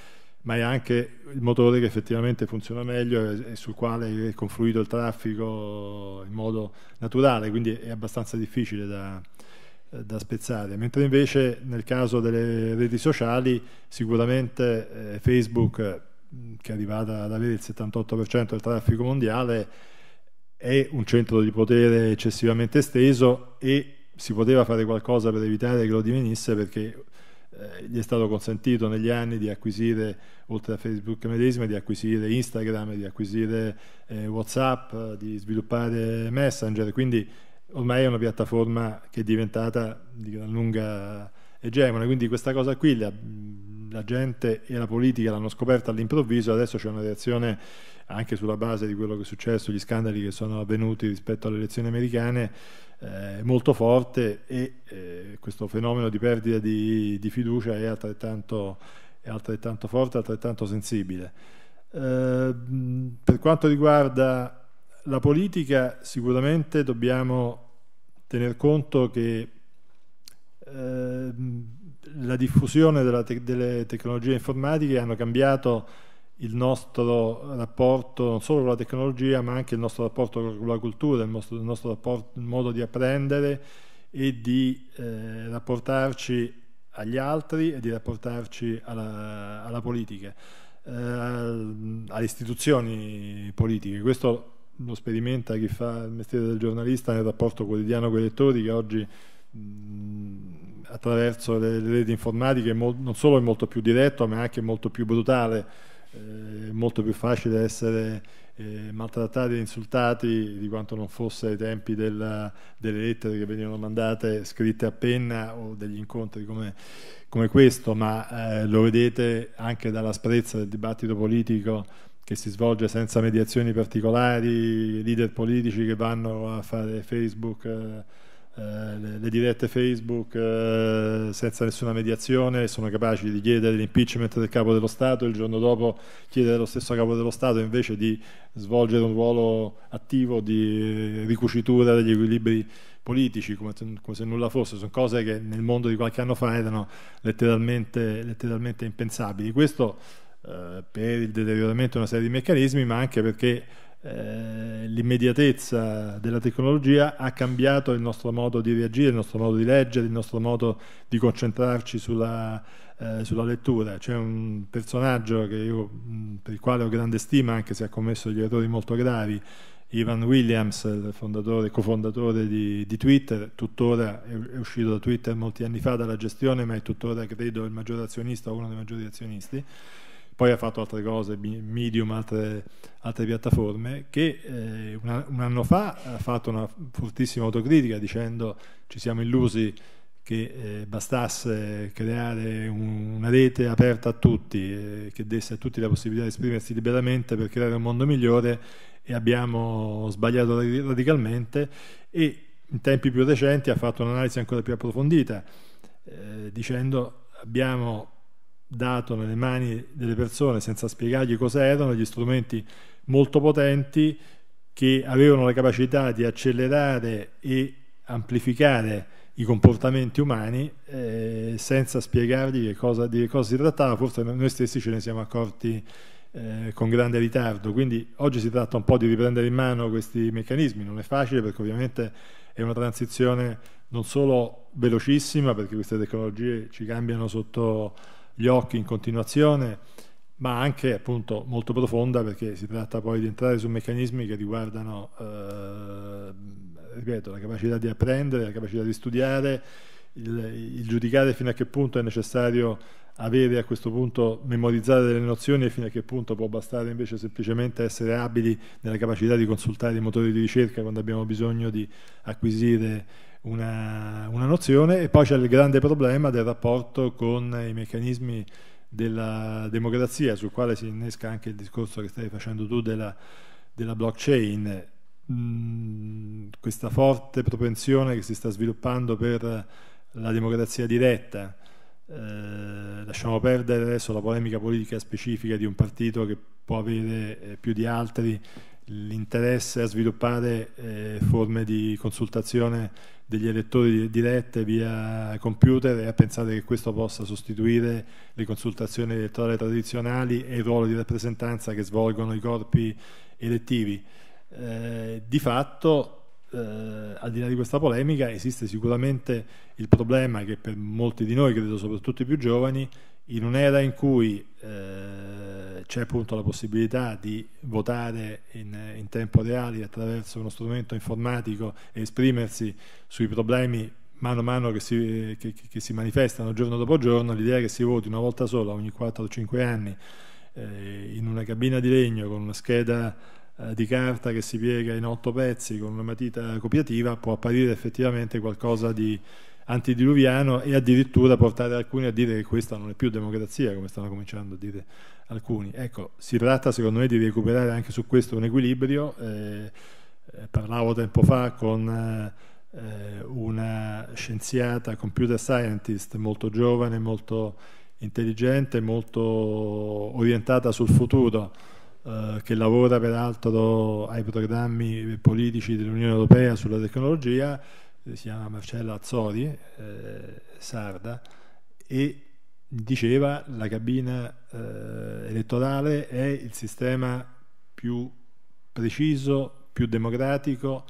ma è anche il motore che effettivamente funziona meglio e, e sul quale è confluito il traffico in modo naturale, quindi è abbastanza difficile da, eh, da spezzare, mentre invece nel caso delle reti sociali sicuramente eh, Facebook, eh, che è arrivata ad avere il 78% del traffico mondiale, è un centro di potere eccessivamente esteso e si poteva fare qualcosa per evitare che lo divenisse perché eh, gli è stato consentito negli anni di acquisire, oltre a Facebook medesima, di acquisire Instagram, di acquisire eh, Whatsapp, eh, di sviluppare Messenger, quindi ormai è una piattaforma che è diventata di gran lunga egemone, quindi questa cosa qui la, la gente e la politica l'hanno scoperta all'improvviso, adesso c'è una reazione anche sulla base di quello che è successo, gli scandali che sono avvenuti rispetto alle elezioni americane, eh, molto forte e eh, questo fenomeno di perdita di, di fiducia è altrettanto, è altrettanto forte, altrettanto sensibile. Eh, per quanto riguarda la politica, sicuramente dobbiamo tener conto che eh, la diffusione te delle tecnologie informatiche hanno cambiato il nostro rapporto non solo con la tecnologia ma anche il nostro rapporto con la cultura, il nostro, il nostro rapporto, il modo di apprendere e di eh, rapportarci agli altri e di rapportarci alla, alla politica, eh, alle istituzioni politiche. Questo lo sperimenta chi fa il mestiere del giornalista nel rapporto quotidiano con i lettori che oggi mh, attraverso le, le, reti informatiche non solo è molto più diretto ma anche molto più brutale, eh, è molto più facile essere eh, maltrattati e insultati di quanto non fosse ai tempi della, delle lettere che venivano mandate scritte a penna o degli incontri come, come questo, ma eh, lo vedete anche dall'asprezza del dibattito politico che si svolge senza mediazioni particolari, leader politici che vanno a fare Facebook, eh, eh, le, le, dirette Facebook eh, senza nessuna mediazione, sono capaci di chiedere l'impeachment del capo dello Stato, il giorno dopo chiedere allo stesso capo dello Stato invece di svolgere un ruolo attivo di ricucitura degli equilibri politici come, come se nulla fosse, sono cose che nel mondo di qualche anno fa erano letteralmente, letteralmente impensabili. Questo eh, per il deterioramento di una serie di meccanismi, ma anche perché eh, l'immediatezza della tecnologia ha cambiato il nostro modo di reagire, il nostro modo di leggere, il nostro modo di concentrarci sulla, eh, sulla lettura. C'è un personaggio io, mm, per il quale ho grande stima, anche se ha commesso degli errori molto gravi, Ivan Williams, il cofondatore di, di, Twitter, tuttora è uscito da Twitter molti anni fa dalla gestione, ma è tuttora credo il maggior azionista o uno dei maggiori azionisti poi ha fatto altre cose, Medium, altre, altre piattaforme, che eh, una, un anno fa ha fatto una fortissima autocritica dicendo ci siamo illusi che eh, bastasse creare un, una rete aperta a tutti, eh, che desse a tutti la possibilità di esprimersi liberamente per creare un mondo migliore e abbiamo sbagliato radicalmente e in tempi più recenti ha fatto un'analisi ancora più approfondita eh, dicendo abbiamo dato nelle mani delle persone senza spiegargli cosa erano degli strumenti molto potenti che avevano la capacità di accelerare e amplificare i comportamenti umani eh, senza spiegargli che cosa, di che cosa si trattava, forse noi stessi ce ne siamo accorti eh, con grande ritardo, quindi oggi si tratta un po' di riprendere in mano questi meccanismi, non è facile perché ovviamente è una transizione non solo velocissima perché queste tecnologie ci cambiano sotto gli occhi in continuazione, ma anche appunto molto profonda perché si tratta poi di entrare su meccanismi che riguardano, eh, ripeto, la capacità di apprendere, la capacità di studiare, il, il giudicare fino a che punto è necessario avere a questo punto memorizzare delle nozioni e fino a che punto può bastare invece semplicemente essere abili nella capacità di consultare i motori di ricerca quando abbiamo bisogno di acquisire una, una nozione e poi c'è il grande problema del rapporto con i meccanismi della democrazia, sul quale si innesca anche il discorso che stai facendo tu della, della blockchain, mm, questa forte propensione che si sta sviluppando per la democrazia diretta. Eh, lasciamo perdere adesso la polemica politica specifica di un partito che può avere eh, più di altri l'interesse a sviluppare eh, forme di consultazione degli elettori dirette via computer e a pensare che questo possa sostituire le consultazioni elettorali tradizionali e il ruolo di rappresentanza che svolgono i corpi elettivi. Eh, di fatto, eh, al di là di questa polemica, esiste sicuramente il problema che per molti di noi, credo soprattutto i più giovani, in un'era in cui eh, c'è appunto la possibilità di votare in, in, tempo reale attraverso uno strumento informatico e esprimersi sui problemi mano a mano che si, che, che si manifestano giorno dopo giorno, l'idea che si voti una volta sola ogni 4-5 anni eh, in una cabina di legno con una scheda eh, di carta che si piega in otto pezzi con una matita copiativa può apparire effettivamente qualcosa di, antidiluviano e addirittura portare alcuni a dire che questa non è più democrazia, come stanno cominciando a dire alcuni. Ecco, si tratta secondo me di recuperare anche su questo un equilibrio. Eh, eh parlavo tempo fa con eh, una scienziata, computer scientist, molto giovane, molto intelligente, molto orientata sul futuro, eh, che lavora peraltro ai programmi politici dell'Unione Europea sulla tecnologia si chiama Marcella Azzori, eh, sarda, e diceva la cabina eh, elettorale è il sistema più preciso, più democratico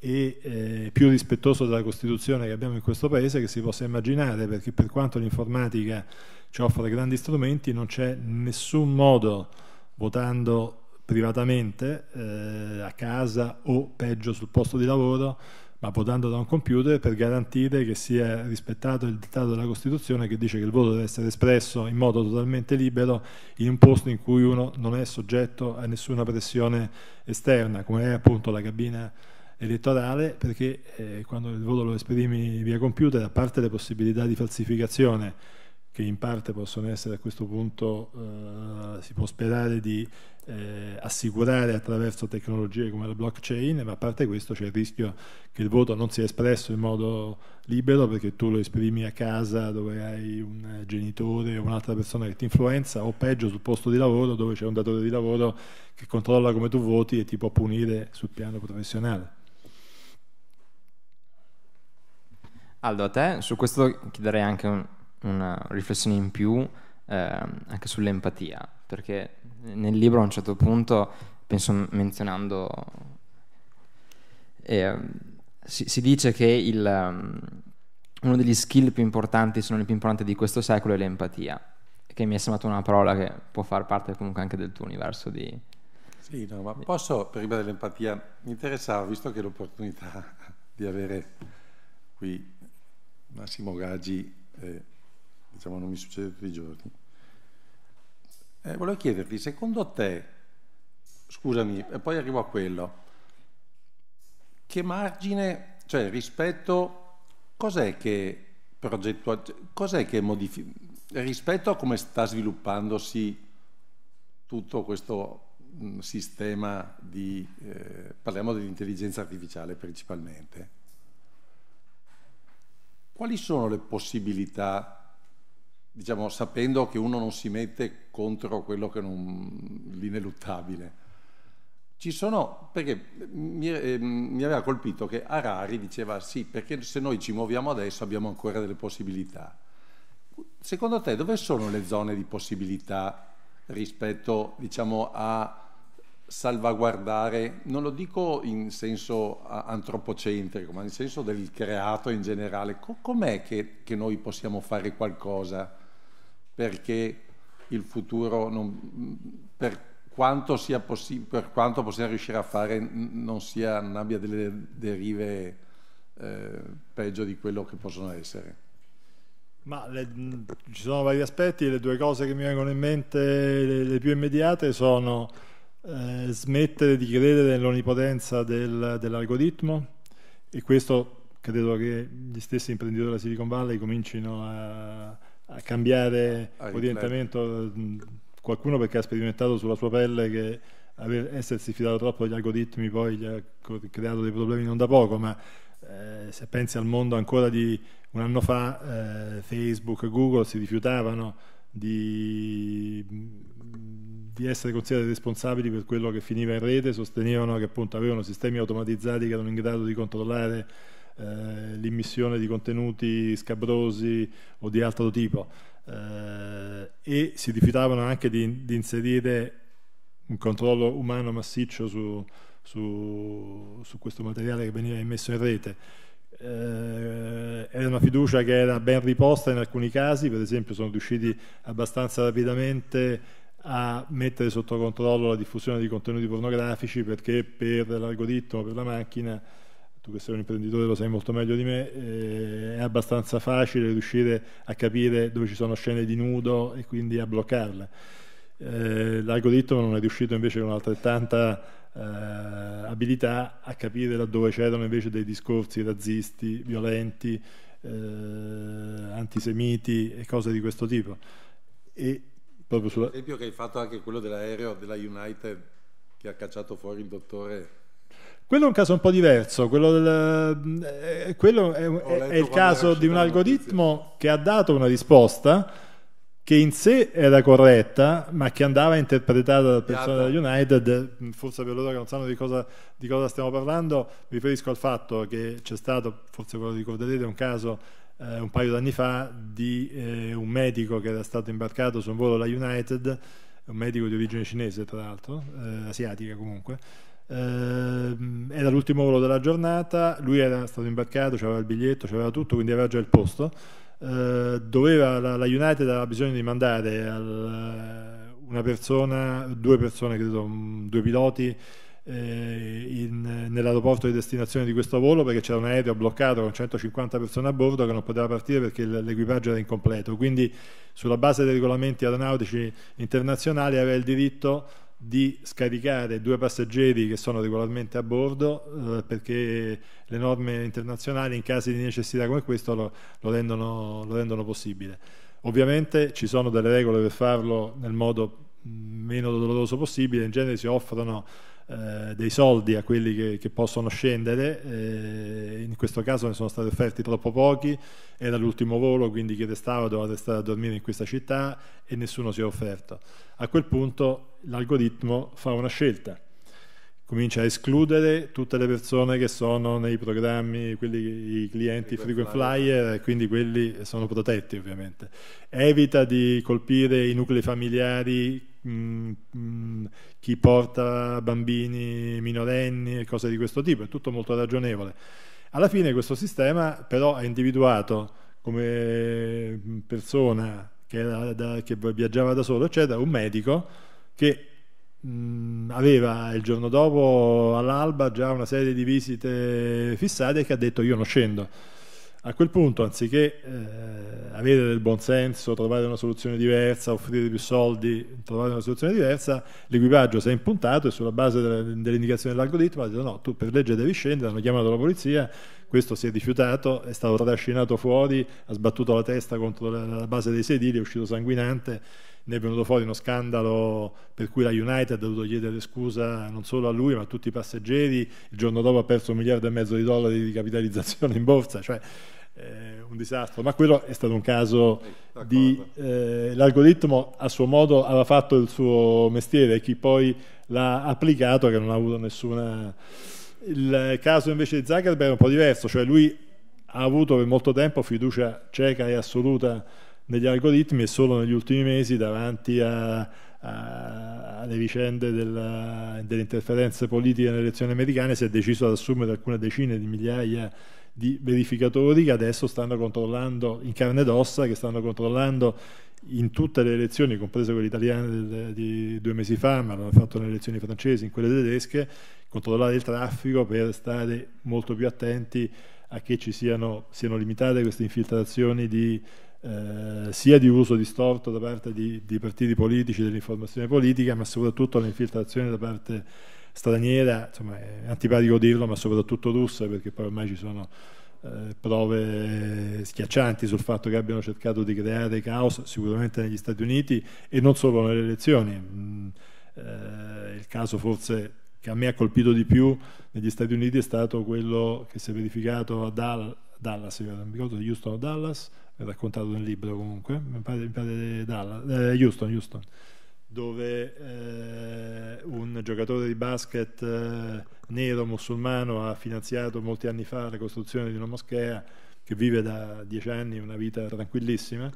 e eh, più rispettoso della Costituzione che abbiamo in questo Paese che si possa immaginare, perché per quanto l'informatica ci offre grandi strumenti, non c'è nessun modo, votando privatamente, eh, a casa o peggio sul posto di lavoro, ma votando da un computer per garantire che sia rispettato il dettato della Costituzione che dice che il voto deve essere espresso in modo totalmente libero in un posto in cui uno non è soggetto a nessuna pressione esterna, come è appunto la cabina elettorale perché eh, quando il voto lo esprimi via computer, a parte le possibilità di falsificazione che in parte possono essere a questo punto, eh, si può sperare di eh, assicurare attraverso tecnologie come la blockchain, ma a parte questo c'è il rischio che il voto non sia espresso in modo libero perché tu lo esprimi a casa dove hai un genitore o un'altra persona che ti influenza o peggio sul posto di lavoro dove c'è un datore di lavoro che controlla come tu voti e ti può punire sul piano professionale. Aldo, a te su questo chiederei anche un, una riflessione in più eh, anche sull'empatia, perché nel libro a un certo punto, penso menzionando, eh, si, si, dice che il, ehm, uno degli skill più importanti, se non il più importante di questo secolo, è l'empatia, che mi è sembrata una parola che può far parte comunque anche del tuo universo di... Sì, no, ma posso, prima dell'empatia, mi interessava, visto che l'opportunità *laughs* di avere qui Massimo Gaggi... Eh, diciamo non mi succede tutti i giorni. Eh, volevo chiederti, secondo te, scusami, e eh, poi arrivo a quello, che margine, cioè rispetto, cos'è che progettua, cioè, cos'è che modifica, rispetto a come sta sviluppandosi tutto questo sistema di, eh, parliamo dell'intelligenza artificiale principalmente, quali sono le possibilità diciamo, sapendo che uno non si mette contro quello che non... l'ineluttabile. Ci sono, perché mi, eh, mi aveva colpito che Harari diceva sì, perché se noi ci muoviamo adesso abbiamo ancora delle possibilità. Secondo te dove sono le zone di possibilità rispetto diciamo, a salvaguardare, non lo dico in senso antropocentrico, ma in senso del creato in generale, com'è che, che noi possiamo fare qualcosa perché il futuro, non, per, quanto per, quanto possiamo riuscire a fare, non, sia, non abbia delle derive eh, peggio di quello che possono essere. Ma le, ci sono vari aspetti, le due cose che mi vengono in mente le, le più immediate sono eh, smettere di credere nell'onipotenza del, dell'algoritmo e questo credo che gli stessi imprenditori della Silicon Valley comincino a a cambiare ah, orientamento mm, qualcuno perché ha sperimentato sulla sua pelle che aver, essersi fidato troppo agli algoritmi poi gli ha creato dei problemi non da poco, ma eh, se pensi al mondo ancora di un anno fa, eh, Facebook e Google si rifiutavano di, mm, di, essere considerati responsabili per quello che finiva in rete, sostenevano che appunto avevano sistemi automatizzati che erano in grado di controllare eh, l'immissione di contenuti scabrosi o di altro tipo eh, e si rifiutavano anche di, di, inserire un controllo umano massiccio su, su, su questo materiale che veniva immesso in rete eh, era una fiducia che era ben riposta in alcuni casi, per esempio sono riusciti abbastanza rapidamente a mettere sotto controllo la diffusione di contenuti pornografici perché per l'algoritmo, per la macchina, tu che sei un imprenditore lo sai molto meglio di me, eh, è abbastanza facile riuscire a capire dove ci sono scene di nudo e quindi a bloccarle. Eh, l'algoritmo non è riuscito invece con altrettanta eh, abilità a capire laddove c'erano invece dei discorsi razzisti, violenti, eh, antisemiti e cose di questo tipo. E proprio sulla... L'esempio che hai fatto anche quello dell'aereo della United che ha cacciato fuori il dottore quello è un caso un po' diverso, quello, del, eh, eh quello è, è, il caso di un algoritmo che ha dato una risposta che in sé era corretta, ma che andava interpretata dal personale della United, forse per loro che non sanno di cosa, di cosa stiamo parlando, mi riferisco al fatto che c'è stato, forse ve lo ricorderete, un caso eh, un paio d'anni fa di eh, un medico che era stato imbarcato su un volo della United, un medico di origine cinese tra l'altro, eh, asiatica comunque, Ehm, era l'ultimo volo della giornata, lui era stato imbarcato, aveva il biglietto, aveva tutto, quindi aveva già il posto. Ehm, doveva, la, la, United aveva bisogno di mandare al, eh, una persona, due persone, credo, due piloti eh, in, nell'aeroporto di destinazione di questo volo perché c'era un aereo bloccato con 150 persone a bordo che non poteva partire perché l'equipaggio era incompleto. Quindi, sulla base dei regolamenti aeronautici internazionali, aveva il diritto di scaricare due passeggeri che sono regolarmente a bordo eh, perché le norme internazionali in caso di necessità come questo lo, lo, rendono, lo, rendono, possibile. Ovviamente ci sono delle regole per farlo nel modo mm, meno doloroso possibile, in genere si offrono eh, dei soldi a quelli che, che possono scendere, eh, in questo caso ne sono stati offerti troppo pochi, era l'ultimo volo quindi chi restava doveva restare a dormire in questa città e nessuno si è offerto. A quel punto l'algoritmo fa una scelta, comincia a escludere tutte le persone che sono nei programmi, quelli, i clienti frequent, flyer, flyer, quindi quelli sono protetti ovviamente. Evita di colpire i nuclei familiari, mh, mm, mh, mm, chi porta bambini minorenni e cose di questo tipo, è tutto molto ragionevole. Alla fine questo sistema però ha individuato come mm, persona che, da, che viaggiava da solo, eccetera, un medico che mh, mm, aveva il giorno dopo all'alba già una serie di visite fissate e che ha detto io non scendo. A quel punto, anziché eh, avere del buon senso, trovare una soluzione diversa, offrire più soldi, trovare una soluzione diversa, l'equipaggio si è impuntato e sulla base dell'indicazione dell'algoritmo ha detto no, tu per legge devi scendere, hanno chiamato la polizia, questo si è rifiutato, è stato trascinato fuori, ha sbattuto la testa contro la base dei sedili, è uscito sanguinante ne è venuto fuori uno scandalo per cui la United ha dovuto chiedere scusa non solo a lui ma a tutti i passeggeri, il giorno dopo ha perso un miliardo e mezzo di dollari di capitalizzazione in borsa, cioè eh, un disastro, ma quello è stato un caso di... Eh, l'algoritmo a suo modo aveva fatto il suo mestiere e chi poi l'ha applicato che non ha avuto nessuna... Il caso invece di Zuckerberg è un po' diverso, cioè lui ha avuto per molto tempo fiducia cieca e assoluta degli algoritmi e solo negli ultimi mesi davanti a, a, alle vicende della, delle interferenze politiche nelle elezioni americane si è deciso ad assumere alcune decine di migliaia di verificatori che adesso stanno controllando in carne ed ossa, che stanno controllando in tutte le elezioni, comprese quelle italiane di due mesi fa, ma l'hanno fatto nelle elezioni francesi, in quelle tedesche, controllare il traffico per stare molto più attenti a che ci siano, siano limitate queste infiltrazioni di, eh, sia di uso distorto da parte di, di partiti politici, dell'informazione politica, ma soprattutto l'infiltrazione da parte straniera, insomma è antipatico dirlo, ma soprattutto russa, perché poi ormai ci sono eh, prove schiaccianti sul fatto che abbiano cercato di creare caos sicuramente negli Stati Uniti e non solo nelle elezioni. Mm, eh, il caso forse che a me ha colpito di più negli Stati Uniti è stato quello che si è verificato a, Dal, Dallas, non mi ricordo di Houston o Dallas, è raccontato nel libro comunque, mi pare, mi pare Dallas, eh, Houston, Houston, dove eh, un giocatore di basket eh, nero musulmano ha finanziato molti anni fa la costruzione di una moschea che vive da dieci anni una vita tranquillissima.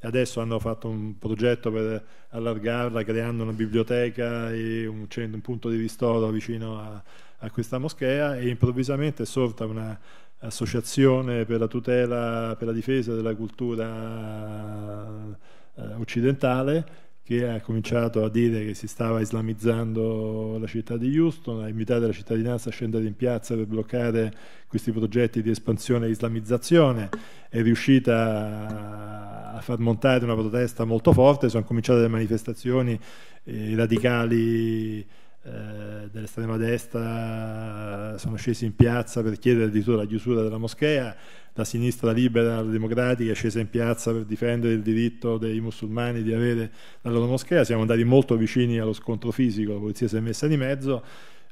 Adesso hanno fatto un progetto per allargarla creando una biblioteca e un, un punto di ristoro vicino a, a questa moschea e improvvisamente è sorta una associazione per la tutela, per la difesa della cultura eh, occidentale che ha cominciato a dire che si stava islamizzando la città di Houston, ha invitato la cittadinanza a scendere in piazza per bloccare questi progetti di espansione e islamizzazione, è riuscita a far montare una protesta molto forte, sono cominciate le manifestazioni eh, radicali eh, dell'estrema destra eh, sono scesi in piazza per chiedere addirittura la chiusura della moschea, la sinistra libera democratica è scesa in piazza per difendere il diritto dei musulmani di avere la loro moschea, siamo andati molto vicini allo scontro fisico, la polizia si è messa di mezzo,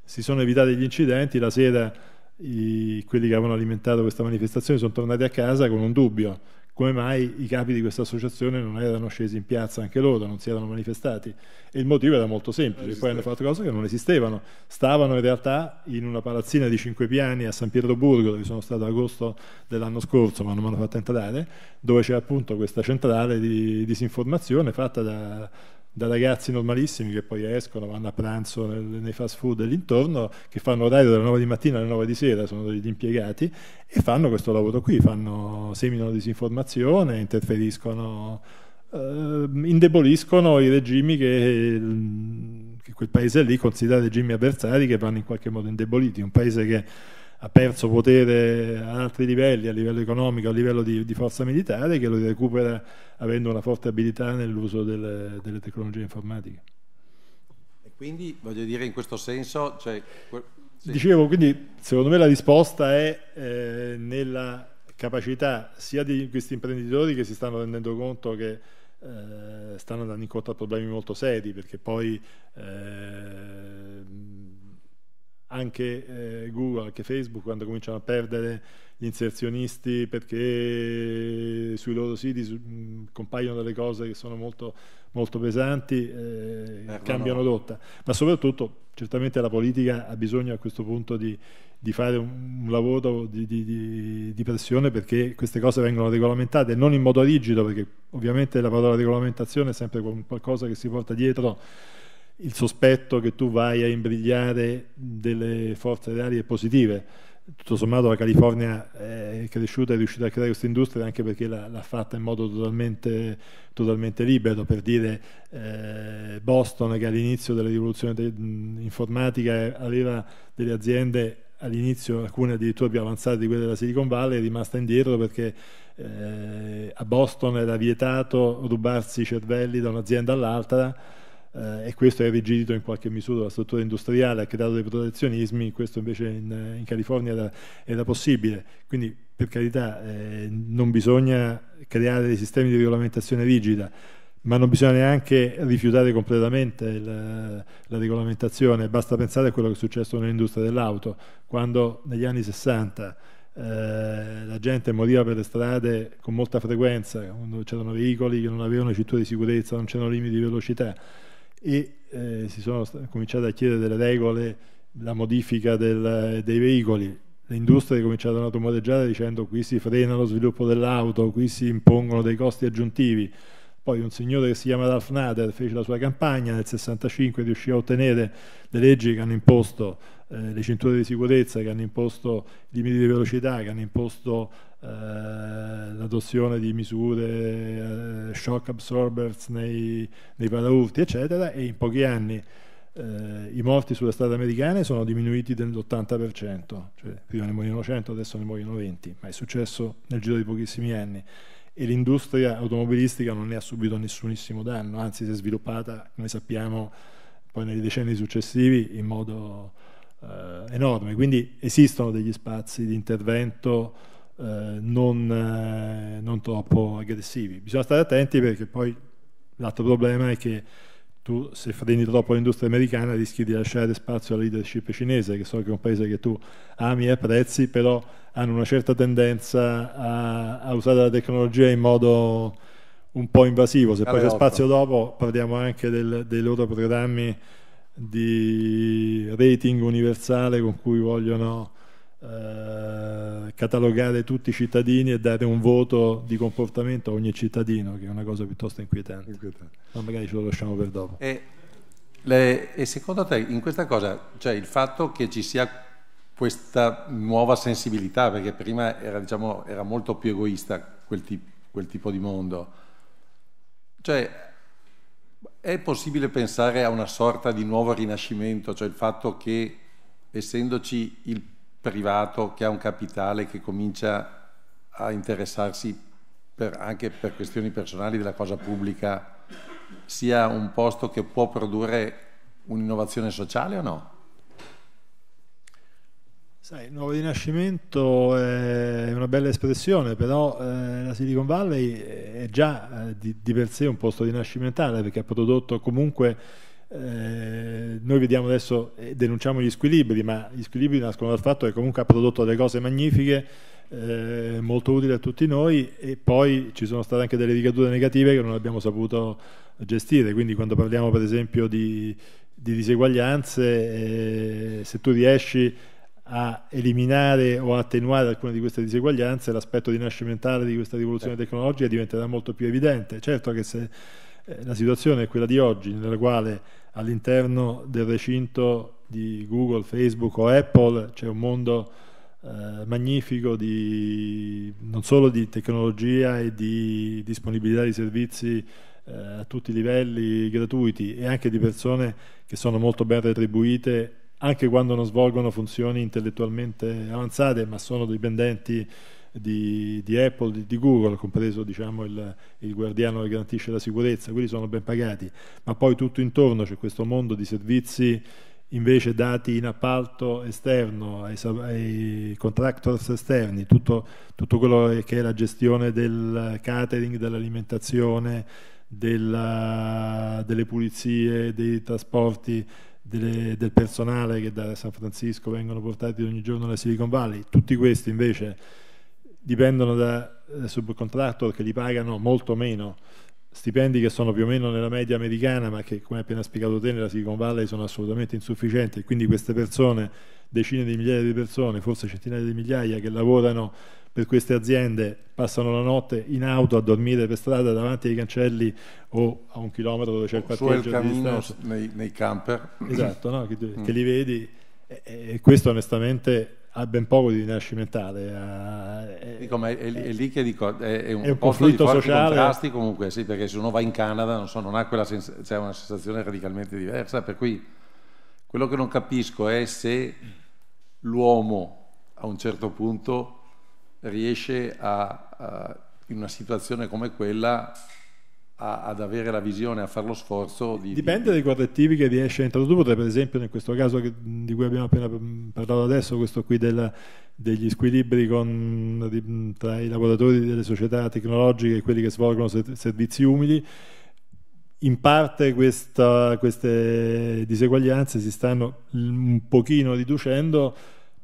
si sono evitati gli incidenti, la sera i, quelli che avevano alimentato questa manifestazione sono tornati a casa con un dubbio come mai i capi di questa associazione non erano scesi in piazza anche loro, non si erano manifestati. E il motivo era molto semplice, poi hanno fatto cose che non esistevano. Stavano in realtà in una palazzina di cinque piani a San Pietroburgo, dove sono stato ad agosto dell'anno scorso, ma non mi hanno fatto entrare, dove c'è appunto questa centrale di disinformazione fatta da da ragazzi normalissimi che poi escono, vanno a pranzo nel, nei fast food e che fanno orario dalle 9 di mattina alle 9 di sera, sono degli impiegati, e fanno questo lavoro qui, fanno, seminano disinformazione, interferiscono, eh, indeboliscono i regimi che, che quel paese lì considera regimi avversari che vanno in qualche modo indeboliti, un paese che ha perso potere ad altri livelli, a livello economico, a livello di, di forza militare, che lo recupera avendo una forte abilità nell'uso delle, delle, tecnologie informatiche. E quindi, voglio dire, in questo senso... Cioè... Sì. Dicevo, quindi, secondo me la risposta è eh, nella capacità sia di questi imprenditori che si stanno rendendo conto che eh, stanno andando incontro a problemi molto seri, perché poi... Eh, anche eh, Google, anche Facebook, quando cominciano a perdere gli inserzionisti perché sui loro siti su, compaiono delle cose che sono molto, molto pesanti, eh, ecco cambiano no. rotta. Ma soprattutto, certamente la politica ha bisogno a questo punto di, di fare un, un lavoro di, di, di, pressione perché queste cose vengono regolamentate, non in modo rigido, perché ovviamente la parola regolamentazione è sempre qualcosa che si porta dietro il sospetto che tu vai a imbrigliare delle forze reali e positive. Tutto sommato la California è cresciuta è riuscita a creare questa industria anche perché l'ha, l'ha fatta in modo totalmente, totalmente libero. Per dire eh, Boston che all'inizio della rivoluzione de- informatica aveva delle aziende all'inizio alcune addirittura più avanzate di quelle della Silicon Valley, è rimasta indietro perché eh, a Boston era vietato rubarsi i cervelli da un'azienda all'altra eh, e questo è rigidito in qualche misura la struttura industriale, ha creato dei protezionismi, questo invece in, in California era, era, possibile. Quindi per carità eh, non bisogna creare dei sistemi di regolamentazione rigida, ma non bisogna neanche rifiutare completamente la, la, regolamentazione, basta pensare a quello che è successo nell'industria dell'auto, quando negli anni 60 eh, la gente moriva per le strade con molta frequenza, c'erano veicoli che non avevano cinture di sicurezza, non c'erano limiti di velocità, e eh, si sono cominciate a chiedere delle regole, la modifica del, dei veicoli. Le industrie cominciano ad tomodeggiare dicendo qui si frena lo sviluppo dell'auto, qui si impongono dei costi aggiuntivi. Poi un signore che si chiama Ralph Nader fece la sua campagna nel 65 riuscì a ottenere le leggi che hanno imposto eh, le cinture di sicurezza, che hanno imposto i limiti di velocità, che hanno imposto eh, l'adozione di misure eh, shock absorbers nei, nei paraurti, eccetera, e in pochi anni eh, i morti sulle strade americane sono diminuiti dell'80%, cioè prima ne muoiono 100, adesso ne muoiono 20, ma è successo nel giro di pochissimi anni e l'industria automobilistica non ne ha subito nessunissimo danno, anzi si è sviluppata, come sappiamo, poi nei decenni successivi in modo eh, enorme, quindi esistono degli spazi di intervento eh, non, eh, non troppo aggressivi. Bisogna stare attenti perché poi l'altro problema è che tu se freni troppo l'industria americana rischi di lasciare spazio alla leadership cinese, che so che è un paese che tu ami e apprezzi, però hanno una certa tendenza a, a usare la tecnologia in modo un po' invasivo. Se poi c'è spazio dopo parliamo anche del, dei loro programmi di rating universale con cui vogliono eh, catalogare tutti i cittadini e dare un voto di comportamento a ogni cittadino, che è una cosa piuttosto inquietante. inquietante. Ma magari ce lo lasciamo per dopo. E, le, e secondo te in questa cosa, cioè il fatto che ci sia questa nuova sensibilità, perché prima era, diciamo, era molto più egoista quel, tip, quel, tipo di mondo. Cioè, è possibile pensare a una sorta di nuovo rinascimento, cioè il fatto che essendoci il privato che ha un capitale che comincia a interessarsi per, anche per questioni personali della cosa pubblica sia un posto che può produrre un'innovazione sociale o no? Sai, il nuovo rinascimento è una bella espressione, però eh, la Silicon Valley è già eh, di, di, per sé un posto rinascimentale perché ha prodotto comunque eh, noi vediamo adesso, eh, denunciamo gli squilibri, ma gli squilibri nascono dal fatto che comunque ha prodotto delle cose magnifiche, eh, molto utili a tutti noi e poi ci sono state anche delle ricadute negative che non abbiamo saputo gestire, quindi quando parliamo per esempio di, di diseguaglianze, eh, se tu riesci a eliminare o attenuare alcune di queste diseguaglianze, l'aspetto rinascimentale di questa rivoluzione certo. tecnologica diventerà molto più evidente. Certo che se eh, la situazione è quella di oggi, nella quale all'interno del recinto di Google, Facebook o Apple c'è un mondo eh, magnifico di, non solo di tecnologia e di disponibilità di servizi eh, a tutti i livelli gratuiti e anche di persone che sono molto ben retribuite anche quando non svolgono funzioni intellettualmente avanzate ma sono dipendenti di, di Apple e di Google, compreso diciamo, il, il, guardiano che garantisce la sicurezza, quelli sono ben pagati, ma poi tutto intorno c'è questo mondo di servizi invece dati in appalto esterno ai, ai contractors esterni, tutto, tutto quello che è la gestione del catering, dell'alimentazione, della, delle pulizie, dei trasporti, delle, del personale che da San Francisco vengono portati ogni giorno alla Silicon Valley. Tutti questi invece dipendono da eh, subcontractor che li pagano molto meno, stipendi che sono più o meno nella media americana, ma che come appena spiegato te nella Silicon Valley sono assolutamente insufficienti, e quindi queste persone, decine di migliaia di persone, forse centinaia di migliaia che lavorano per queste aziende passano la notte in auto a dormire per strada davanti ai cancelli o a un chilometro dove c'è il parcheggio il di distanza. Nei, nei camper esatto, no? che, mm. che, li vedi e, e questo onestamente ha ben poco di rinascimentale. è, dico, è, è, è, lì che dico, è, un, un conflitto sociale. contrasti comunque, sì, perché se uno va in Canada non, so, non ha quella sens- cioè una sensazione radicalmente diversa, per cui quello che non capisco è se l'uomo a un certo punto riesce a, a in una situazione come quella a, ad avere la visione, a fare lo sforzo. Di, Dipende dai correttivi che riesce a introdurre, per esempio in questo caso che, di cui abbiamo appena parlato adesso, questo qui del, degli squilibri con, tra i lavoratori delle società tecnologiche e quelli che svolgono servizi umili. In parte questa, queste diseguaglianze si stanno un pochino riducendo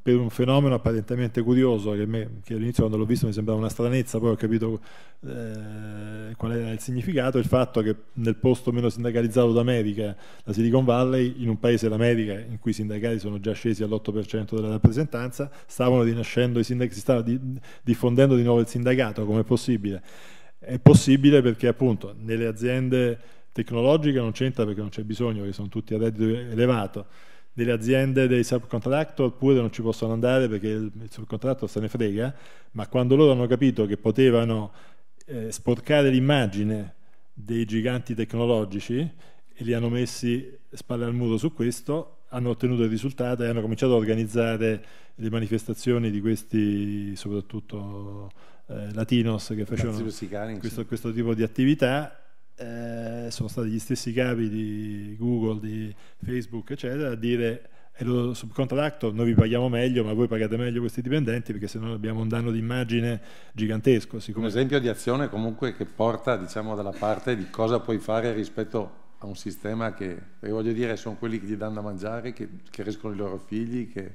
per un fenomeno apparentemente curioso che, me, che all'inizio quando l'ho visto mi sembrava una stranezza, poi ho capito eh, qual era il significato, il fatto che nel posto meno sindacalizzato d'America, la Silicon Valley, in un paese d'America in cui i sindacali sono già scesi all'8% della rappresentanza, stavano rinascendo i sindacati si stava di, diffondendo di nuovo il sindacato, come è possibile? È possibile perché appunto nelle aziende tecnologiche non c'entra perché non c'è bisogno, che sono tutti a reddito elevato delle aziende dei subcontractor oppure non ci possono andare perché il, il subcontractor se ne frega, ma quando loro hanno capito che potevano eh, sporcare l'immagine dei giganti tecnologici e li hanno messi spalle al muro su questo, hanno ottenuto il risultato e hanno cominciato a organizzare le manifestazioni di questi, soprattutto eh, latinos, che facevano questo, questo tipo di attività eh, sono stati gli stessi capi di Google, di Facebook, eccetera, a dire e lo subcontratto noi vi paghiamo meglio ma voi pagate meglio questi dipendenti perché sennò abbiamo un danno di immagine gigantesco siccome... un esempio di azione comunque che porta diciamo dalla parte di cosa puoi fare rispetto a un sistema che voglio dire sono quelli che ti danno da mangiare che crescono i loro figli che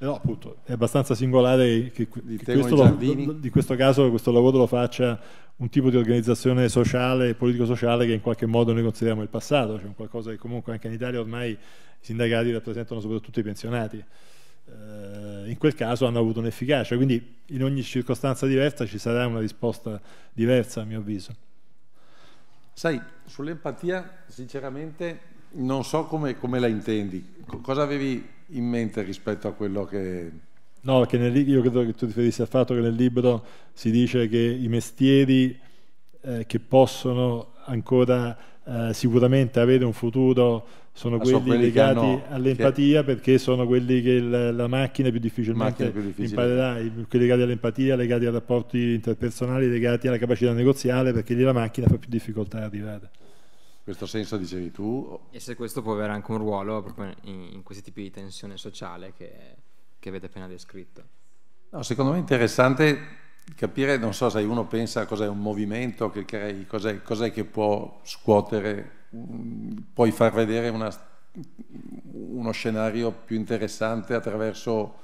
No, appunto, è abbastanza singolare che, che questo lo, di questo caso questo lavoro lo faccia un tipo di organizzazione sociale politico-sociale che in qualche modo noi consideriamo il passato, cioè un qualcosa che comunque anche in Italia ormai i sindacati rappresentano soprattutto i pensionati. Eh, in quel caso hanno avuto un'efficacia, quindi in ogni circostanza diversa ci sarà una risposta diversa a mio avviso. Sai, sull'empatia sinceramente non so come, come la intendi. Co- cosa avevi in mente rispetto a quello che... No, che nel, io credo che tu ti riferissi al fatto che nel libro si dice che i mestieri eh, che possono ancora eh, sicuramente avere un futuro sono Ma quelli, quelli legati hanno, all'empatia che... perché sono quelli che la, la macchina più difficilmente macchina più difficile. imparerà, quelli legati all'empatia, legati ai rapporti interpersonali, legati alla capacità negoziale perché lì la macchina fa più difficoltà ad arrivare questo senso dicevi tu. E se questo può avere anche un ruolo proprio in, in questi tipi di tensione sociale che, che avete appena descritto. No, secondo me è interessante capire, non so se uno pensa a cos'è un movimento che crei, cos'è, cos'è che può scuotere, mm, puoi far vedere una, uno scenario più interessante attraverso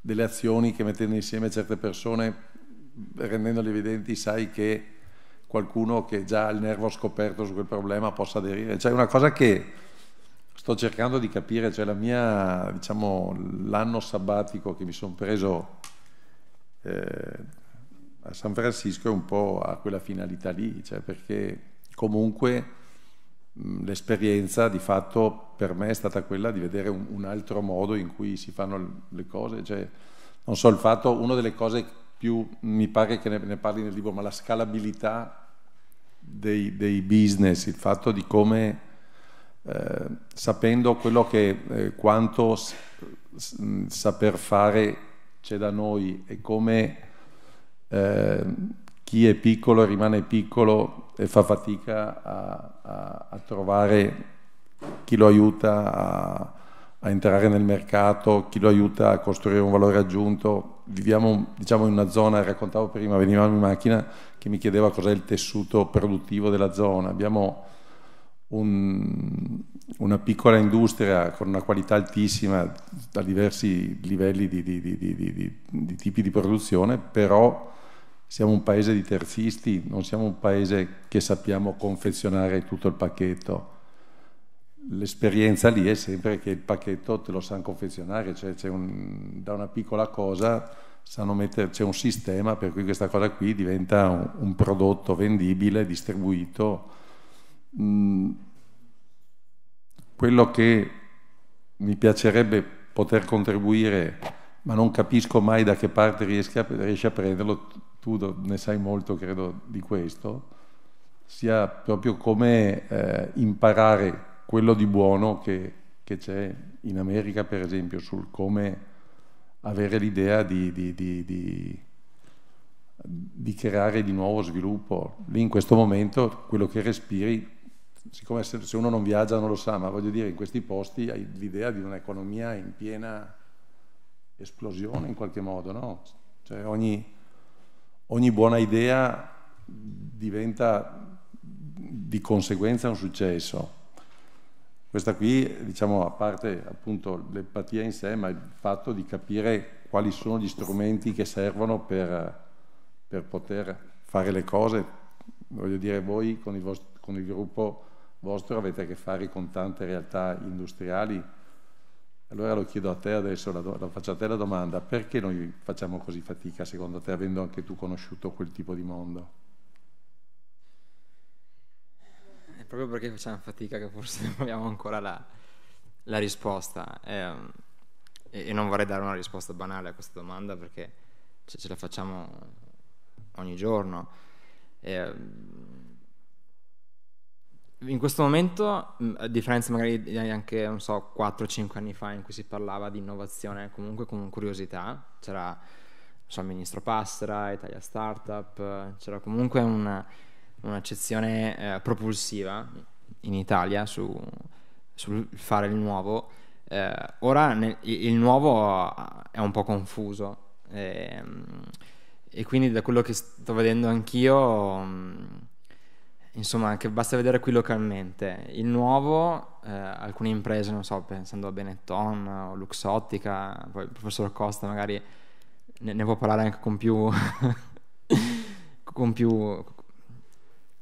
delle azioni che mettendo insieme certe persone, rendendole evidenti, sai che qualcuno che già ha il nervo scoperto su quel problema possa aderire. Cioè è una cosa che sto cercando di capire, cioè la mia, diciamo, l'anno sabbatico che mi sono preso eh, a San Francisco è un po' a quella finalità lì, cioè perché comunque l'esperienza di fatto per me è stata quella di vedere un, un altro modo in cui si fanno le cose, cioè, non so, il fatto, una delle cose più, mi pare che ne, ne parli nel libro, ma la scalabilità dei, dei business, il fatto di come, eh, sapendo quello che, eh, quanto s- saper fare c'è da noi e come eh, chi è piccolo rimane piccolo e fa fatica a, a, a trovare chi lo aiuta a a entrare nel mercato, chi lo aiuta a costruire un valore aggiunto. Viviamo diciamo, in una zona, raccontavo prima, venivamo in macchina che mi chiedeva cos'è il tessuto produttivo della zona. Abbiamo un, una piccola industria con una qualità altissima da diversi livelli di, di, di, di tipi di produzione, però siamo un paese di terzisti, non siamo un paese che sappiamo confezionare tutto il pacchetto l'esperienza lì è sempre che il pacchetto te lo sanno confezionare, cioè un, da una piccola cosa mettere, c'è un sistema per cui questa cosa qui diventa un, un prodotto vendibile, distribuito. Mm, quello che mi piacerebbe poter contribuire, ma non capisco mai da che parte riesci a, riesci a prenderlo, tu ne sai molto credo di questo, sia proprio come eh, imparare quello di buono che, che c'è in America, per esempio, sul come avere l'idea di, di, di, di, creare di nuovo sviluppo. Lì in questo momento quello che respiri, siccome se uno non viaggia non lo sa, ma voglio dire, in questi posti hai l'idea di un'economia in piena esplosione in qualche modo, no? Cioè ogni, ogni buona idea diventa di conseguenza un successo. Questa qui, diciamo, a parte appunto l'empatia in sé, ma il fatto di capire quali sono gli strumenti che servono per, per poter fare le cose. Voglio dire, voi con il, vostro, con il gruppo vostro avete a che fare con tante realtà industriali, allora lo chiedo a te adesso, la, la, faccio a te la domanda, perché noi facciamo così fatica secondo te, avendo anche tu conosciuto quel tipo di mondo? proprio perché facciamo fatica che forse non abbiamo ancora la, la risposta. Ehm, e, e, non vorrei dare una risposta banale a questa domanda perché ce, ce la facciamo ogni giorno. E, ehm, in questo momento, a differenza magari di anche, non so, 4-5 anni fa in cui si parlava di innovazione comunque con curiosità, c'era so, il ministro Passera, Italia Startup, c'era comunque una, un'accezione eh, propulsiva in Italia sul su fare il nuovo. Eh, ora nel, il nuovo è un po' confuso e, ehm, e, quindi da quello che sto vedendo anch'io, mm, insomma, che basta vedere qui localmente. Il nuovo, eh, alcune imprese, non so, pensando a Benetton o Luxottica, poi il professor Costa magari ne, ne può parlare anche con più... *laughs* con più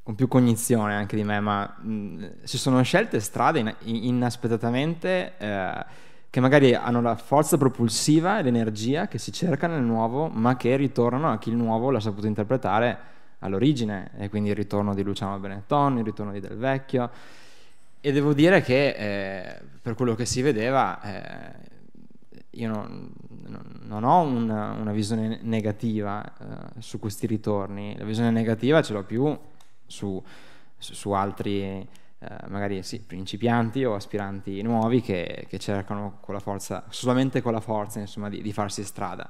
con più cognizione anche di me, ma mh, si sono scelte strade in, in, inaspettatamente eh, che magari hanno la forza propulsiva e l'energia che si cerca nel nuovo, ma che ritornano a chi il nuovo l'ha saputo interpretare all'origine, e quindi il ritorno di Luciano Benetton, il ritorno di Del Vecchio. E devo dire che eh, per quello che si vedeva, eh, io non, non ho una, una, visione negativa eh, su questi ritorni, la visione negativa ce l'ho più su, su altri eh, magari sì, principianti o aspiranti nuovi che, che, cercano con la forza, solamente con la forza insomma, di, di farsi strada.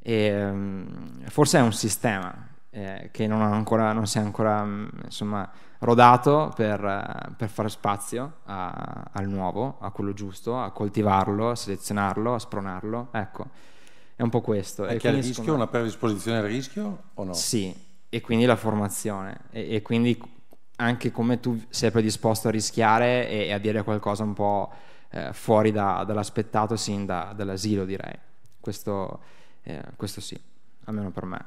E, mm, forse è un sistema eh, che non, ancora, non, si è ancora mm, insomma, rodato per, eh, per, fare spazio a, al nuovo, a quello giusto, a coltivarlo, a selezionarlo, a spronarlo. Ecco, è un po' questo. Anche e il rischio, una predisposizione al rischio o no? Sì, e quindi la formazione e, e, quindi anche come tu sei predisposto a rischiare e, e a dire qualcosa un po' eh, fuori da, dall'aspettato sin da, dall'asilo direi questo, eh, questo sì almeno per me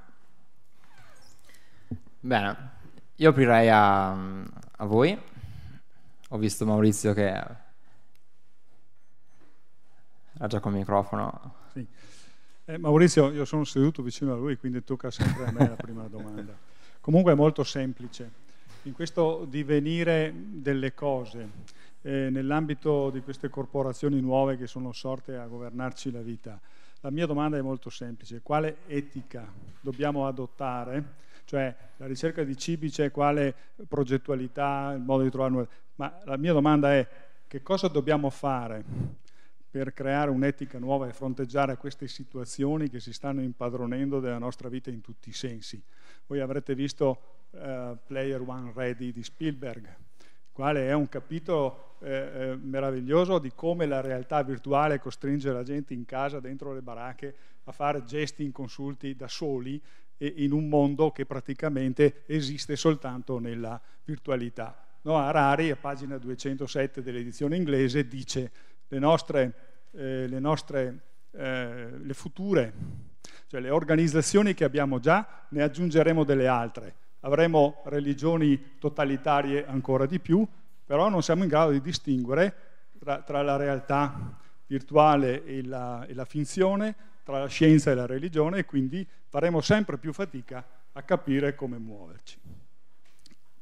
bene io aprirei a, a voi ho visto Maurizio che era già col microfono sì. Eh, Maurizio, io sono seduto vicino a lui, quindi tocca sempre a me la prima *laughs* domanda. Comunque è molto semplice. In questo divenire delle cose, eh, nell'ambito di queste corporazioni nuove che sono sorte a governarci la vita, la mia domanda è molto semplice. Quale etica dobbiamo adottare? Cioè la ricerca di cibi c'è quale progettualità, il modo di trovare nuove... Ma la mia domanda è che cosa dobbiamo fare per creare un'etica nuova e fronteggiare queste situazioni che si stanno impadronendo della nostra vita in tutti i sensi. Voi avrete visto uh, Player One Ready di Spielberg, quale è un capitolo eh, eh, meraviglioso di come la realtà virtuale costringe la gente in casa, dentro le baracche, a fare gesti inconsulti da soli e in un mondo che praticamente esiste soltanto nella virtualità. No, Harari, a pagina 207 dell'edizione inglese, dice le nostre, eh, le, nostre eh, le future, cioè le organizzazioni che abbiamo già, ne aggiungeremo delle altre. Avremo religioni totalitarie ancora di più, però non siamo in grado di distinguere tra, tra la realtà virtuale e la, e la finzione, tra la scienza e la religione, e quindi faremo sempre più fatica a capire come muoverci.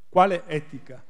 Quale etica?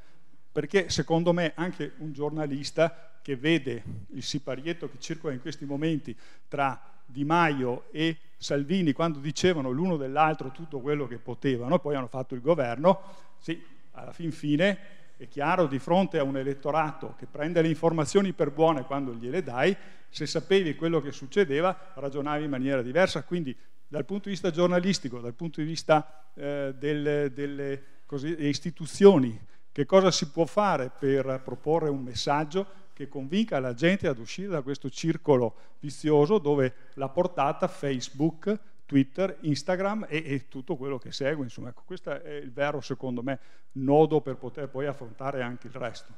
Perché secondo me anche un giornalista che vede il siparietto che circola in questi momenti tra di Maio e Salvini quando dicevano l'uno dell'altro tutto quello che potevano, poi hanno fatto il governo, sì, alla fin fine è chiaro di fronte a un elettorato che prende le informazioni per buone quando gliele dai, se sapevi quello che succedeva ragionavi in maniera diversa, quindi dal punto di vista giornalistico, dal punto di vista eh, delle, delle così, istituzioni, che cosa si può fare per proporre un messaggio che convinca la gente ad uscire da questo circolo vizioso dove la portata Facebook, Twitter, Instagram e, e tutto quello che segue. Insomma, ecco, questo è il vero, secondo me, nodo per poter poi affrontare anche il resto.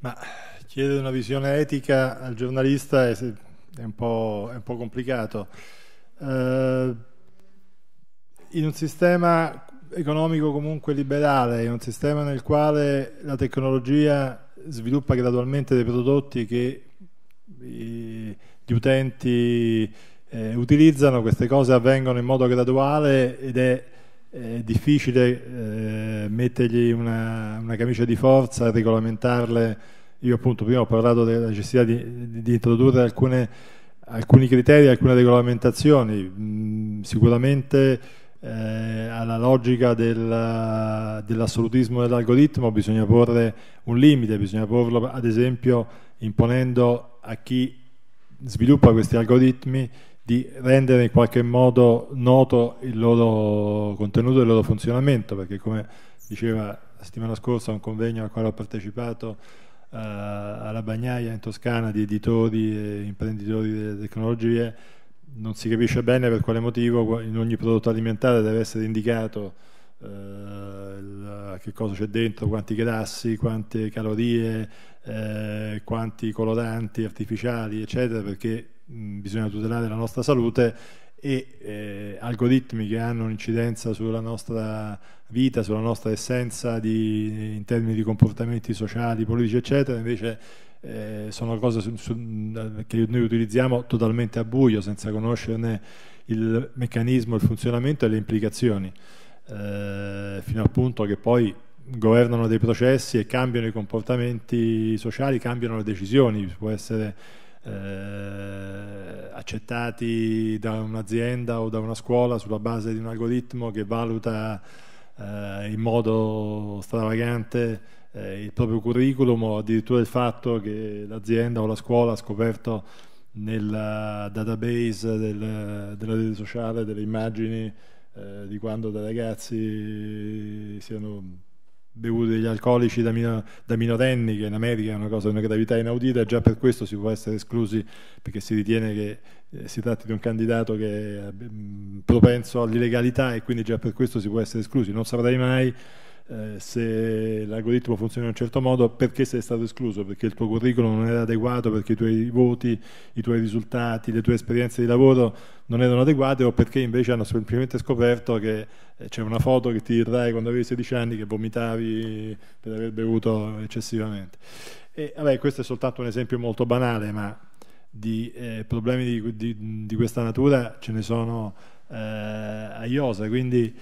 Ma chiedere una visione etica al giornalista è, è, un, po', è un, po', complicato. Eh, in un sistema economico comunque liberale, è un sistema nel quale la tecnologia sviluppa gradualmente dei prodotti che gli utenti eh, utilizzano, queste cose avvengono in modo graduale ed è, è difficile eh, mettergli una, una, camicia di forza, regolamentarle. Io appunto prima ho parlato della necessità di, di, di introdurre alcune, alcuni criteri, alcune regolamentazioni. Mm, sicuramente eh, alla logica del, dell'assolutismo dell'algoritmo bisogna porre un limite, bisogna porlo ad esempio imponendo a chi sviluppa questi algoritmi di rendere in qualche modo noto il loro contenuto e il loro funzionamento, perché come diceva la settimana scorsa un convegno al quale ho partecipato eh, alla Bagnaia in Toscana di editori e imprenditori delle tecnologie, non si capisce bene per quale motivo in ogni prodotto alimentare deve essere indicato eh, che cosa c'è dentro, quanti grassi, quante calorie, eh, quanti coloranti artificiali, eccetera, perché mh, mm, bisogna tutelare la nostra salute e eh, algoritmi che hanno un'incidenza sulla nostra vita, sulla nostra essenza di, in termini di comportamenti sociali, politici, eccetera, invece eh, sono cose su, su, che noi utilizziamo totalmente a buio, senza conoscerne il meccanismo, il funzionamento e le implicazioni, eh, fino al punto che poi governano dei processi e cambiano i comportamenti sociali, cambiano le decisioni, può essere eh, accettati da un'azienda o da una scuola sulla base di un algoritmo che valuta eh, in modo stravagante eh, il proprio curriculum o addirittura il fatto che l'azienda o la scuola ha scoperto nel eh, database del, della rete sociale delle immagini eh, di quando da ragazzi siano bevuti degli alcolici da, mino, da, minorenni, che in America è una cosa di una gravità inaudita, e già per questo si può essere esclusi perché si ritiene che eh, si tratti di un candidato che è mh, mm, propenso all'illegalità e quindi già per questo si può essere esclusi. Non saprei mai eh, se l'algoritmo funziona in un certo modo, perché sei stato escluso, perché il tuo curriculum non era adeguato, perché i tuoi voti, i tuoi risultati, le tue esperienze di lavoro non erano adeguate o perché invece hanno semplicemente scoperto che eh, c'è una foto che ti ridai quando avevi 16 anni che vomitavi per aver bevuto eccessivamente. E, vabbè, questo è soltanto un esempio molto banale, ma di eh, problemi di, di, di, questa natura ce ne sono eh, a IOSA, quindi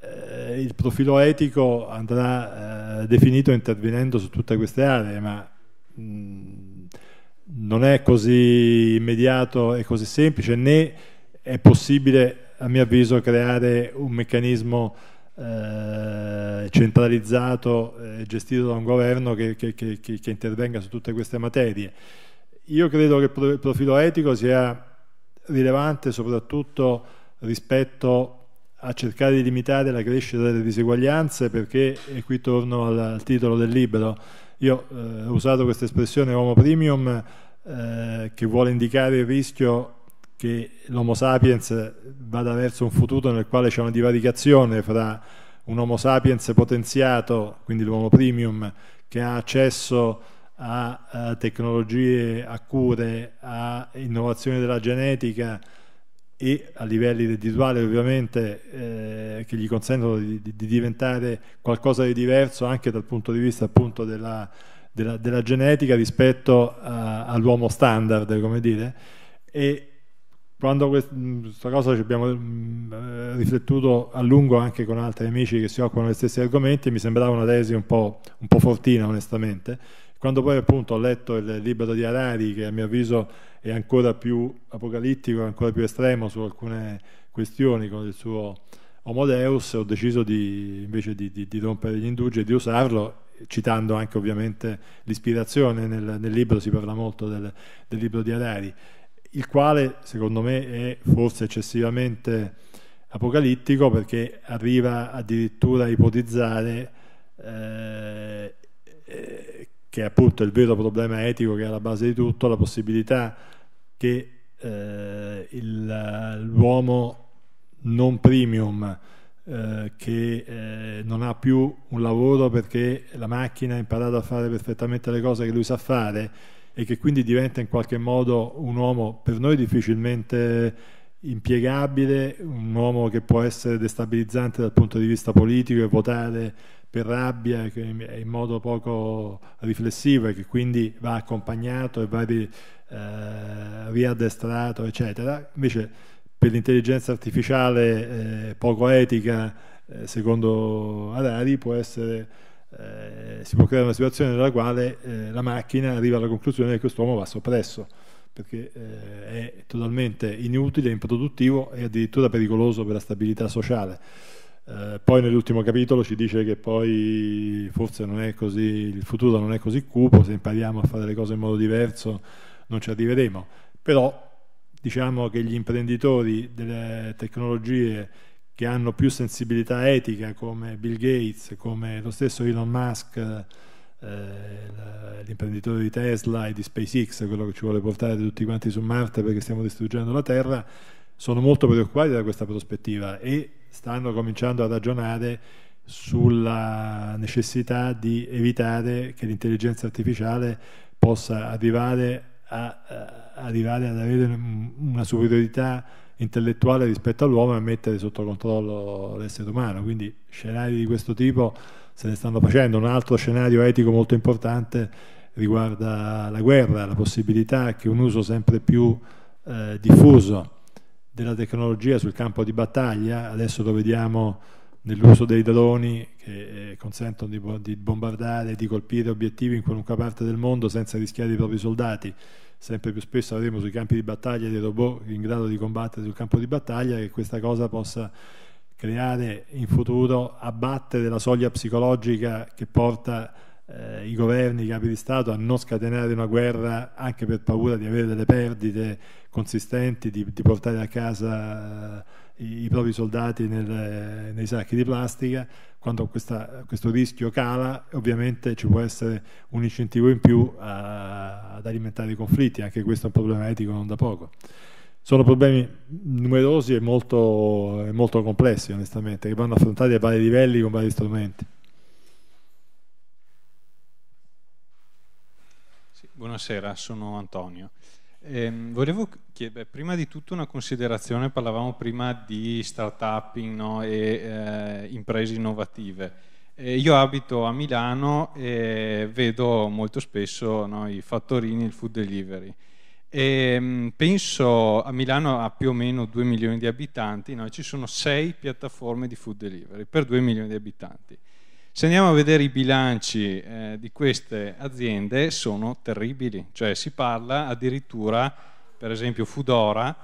eh, il profilo etico andrà eh, definito intervenendo su tutte queste aree, ma mh, mm, non è così immediato e così semplice, né è possibile, a mio avviso, creare un meccanismo eh, centralizzato e gestito da un governo che, che, che, che intervenga su tutte queste materie. Io credo che il profilo etico sia rilevante soprattutto rispetto a cercare di limitare la crescita delle diseguaglianze perché, e qui torno al, al titolo del libro, io eh, ho usato questa espressione homo premium eh, che vuole indicare il rischio che l'homo sapiens vada verso un futuro nel quale c'è una divaricazione fra un homo sapiens potenziato, quindi l'uomo premium, che ha accesso a, a tecnologie, a cure, a innovazioni della genetica, e a livelli reddituali ovviamente eh, che gli consentono di, di, diventare qualcosa di diverso anche dal punto di vista appunto della, della, della genetica rispetto all'uomo standard come dire e quando questa mm, cosa ci abbiamo mh, mm, riflettuto a lungo anche con altri amici che si occupano degli stessi argomenti mi sembrava una tesi un po', un po fortina onestamente quando poi appunto ho letto il libro di Arari, che a mio avviso è ancora più apocalittico, ancora più estremo su alcune questioni con il suo Homo Deus, ho deciso di, invece di, di, di rompere gli indugi e di usarlo citando anche ovviamente l'ispirazione, nel, nel libro si parla molto del, del, libro di Arari, il quale secondo me è forse eccessivamente apocalittico perché arriva addirittura a ipotizzare eh, eh, che è appunto il vero problema etico che è alla base di tutto, la possibilità che eh, il, l'uomo non premium eh, che eh, non ha più un lavoro perché la macchina ha imparato a fare perfettamente le cose che lui sa fare e che quindi diventa in qualche modo un uomo per noi difficilmente impiegabile, un uomo che può essere destabilizzante dal punto di vista politico e votare per rabbia in modo poco riflessivo e che quindi va accompagnato e va ri, eh, riaddestrato, eccetera. Invece per l'intelligenza artificiale eh, poco etica, eh, secondo Harari, può essere, eh, si può creare una situazione nella quale eh, la macchina arriva alla conclusione che quest'uomo va soppresso perché eh, è totalmente inutile, improduttivo e addirittura pericoloso per la stabilità sociale. Eh, poi nell'ultimo capitolo ci dice che poi forse così, il futuro non è così cupo, se impariamo a fare le cose in modo diverso non ci arriveremo. Però diciamo che gli imprenditori delle tecnologie che hanno più sensibilità etica come Bill Gates, come lo stesso Elon Musk, eh, l'imprenditore di Tesla e di SpaceX, quello che ci vuole portare tutti quanti su Marte perché stiamo distruggendo la Terra, sono molto preoccupati da questa prospettiva e stanno cominciando a ragionare sulla necessità di evitare che l'intelligenza artificiale possa arrivare, a, a, eh, arrivare ad avere una superiorità intellettuale rispetto all'uomo e mettere sotto controllo l'essere umano. Quindi scenari di questo tipo se ne stanno facendo. Un altro scenario etico molto importante riguarda la guerra, la possibilità che un uso sempre più eh, diffuso della tecnologia sul campo di battaglia, adesso lo vediamo nell'uso dei droni che eh, consentono di, di bombardare di colpire obiettivi in qualunque parte del mondo senza rischiare i propri soldati. Sempre più spesso avremo sui campi di battaglia dei robot in grado di combattere sul campo di battaglia e questa cosa possa creare in futuro, abbattere la soglia psicologica che porta eh, i governi, i capi di Stato a non scatenare una guerra anche per paura di avere delle perdite consistenti di, di portare a casa eh, i, i propri soldati nel, nei sacchi di plastica, quando questa, questo rischio cala ovviamente ci può essere un incentivo in più a, ad alimentare i conflitti, anche questo è un problema etico non da poco. Sono problemi numerosi e molto, e molto complessi onestamente, che vanno affrontati a vari livelli con vari strumenti. Buonasera, sono Antonio. Eh, volevo chiedere prima di tutto una considerazione, parlavamo prima di start-up no, e eh, imprese innovative. Eh, io abito a Milano e vedo molto spesso no, i fattorini, il food delivery. E, ehm, penso a Milano ha più o meno 2 milioni di abitanti, no, ci sono 6 piattaforme di food delivery per 2 milioni di abitanti. Se andiamo a vedere i bilanci eh, di queste aziende sono terribili, cioè si parla addirittura, per esempio Fudora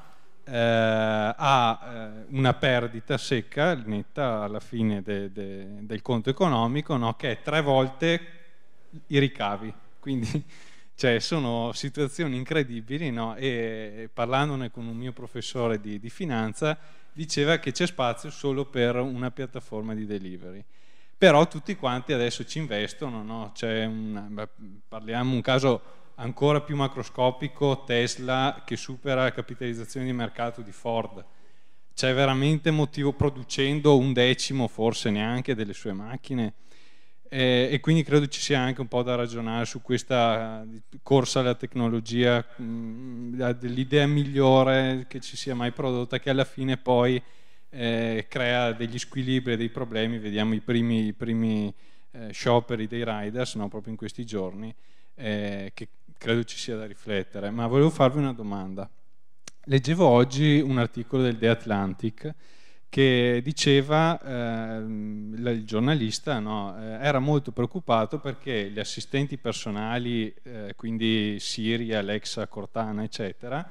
eh, ha eh, una perdita secca netta alla fine de, de, del conto economico no? che è tre volte i ricavi, quindi *laughs* cioè, sono situazioni incredibili no? e parlandone con un mio professore di, di finanza diceva che c'è spazio solo per una piattaforma di delivery. Però tutti quanti adesso ci investono, no? una, parliamo un caso ancora più macroscopico, Tesla che supera la capitalizzazione di mercato di Ford. C'è veramente motivo, producendo un decimo forse neanche delle sue macchine, eh, e quindi credo ci sia anche un po' da ragionare su questa eh, corsa alla tecnologia, dell'idea mm, migliore che ci sia mai prodotta, che alla fine poi eh, crea degli squilibri, e dei problemi, vediamo i primi, i primi eh, scioperi dei riders no, proprio in questi giorni, eh, che credo ci sia da riflettere. Ma volevo farvi una domanda. Leggevo oggi un articolo del The Atlantic che diceva, eh, il giornalista no, eh, era molto preoccupato perché gli assistenti personali, eh, quindi Siri, Alexa, Cortana, eccetera,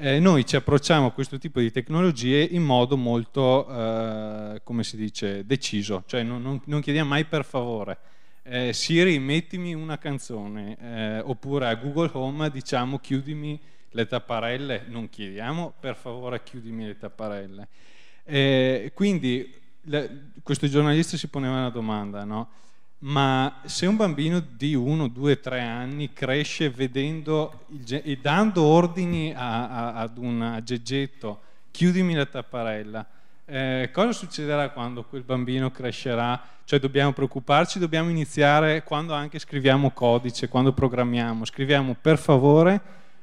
eh, noi ci approcciamo a questo tipo di tecnologie in modo molto, eh, come si dice, deciso, cioè non, non, non chiediamo mai per favore. Eh, Siri, mettimi una canzone, eh, oppure a Google Home diciamo chiudimi le tapparelle, non chiediamo per favore chiudimi le tapparelle. Eh, quindi la, questo giornalista si poneva una domanda, no? ma se un bambino di 1, 2, 3 anni cresce vedendo il, e dando ordini a, a, ad un geggetto, chiudimi la tapparella, eh, cosa succederà quando quel bambino crescerà? Cioè dobbiamo preoccuparci, dobbiamo iniziare quando anche scriviamo codice, quando programmiamo, scriviamo per favore,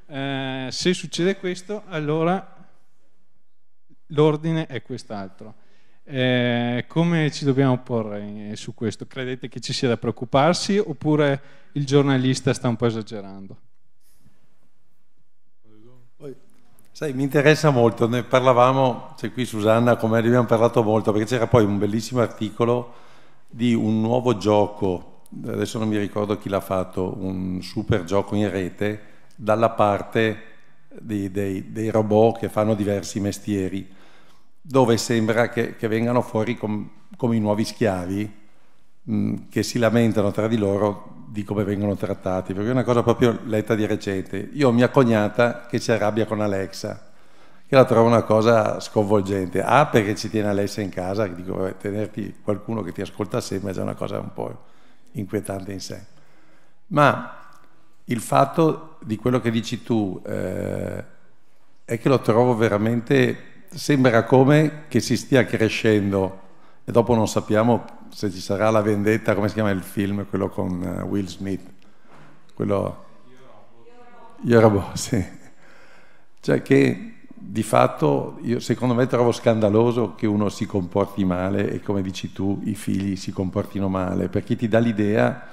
eh, se succede questo allora l'ordine è quest'altro. Eh, come ci dobbiamo porre su questo? Credete che ci sia da preoccuparsi oppure il giornalista sta un po' esagerando? Sai, mi interessa molto, ne parlavamo, c'è qui Susanna, come abbiamo parlato molto, perché c'era poi un bellissimo articolo di un nuovo gioco, adesso non mi ricordo chi l'ha fatto, un super gioco in rete, dalla parte dei, dei, dei robot che fanno diversi mestieri dove sembra che, che vengano fuori com, come i nuovi schiavi mh, mm, che si lamentano tra di loro di come vengono trattati, perché è una cosa proprio letta di recente. Io ho mia cognata che si arrabbia con Alexa, che la trovo una cosa sconvolgente. A, ah, perché ci tiene Alexa in casa, dico, tenerti qualcuno che ti ascolta sempre è già una cosa un po' inquietante in sé. Ma il fatto di quello che dici tu eh, è che lo trovo veramente sembra come che si stia crescendo e dopo non sappiamo se ci sarà la vendetta, come si chiama il film, quello con eh, Will Smith, quello... Io robot, sì. Cioè che di fatto io secondo me trovo scandaloso che uno si comporti male e come dici tu i figli si comportino male, perché ti dà l'idea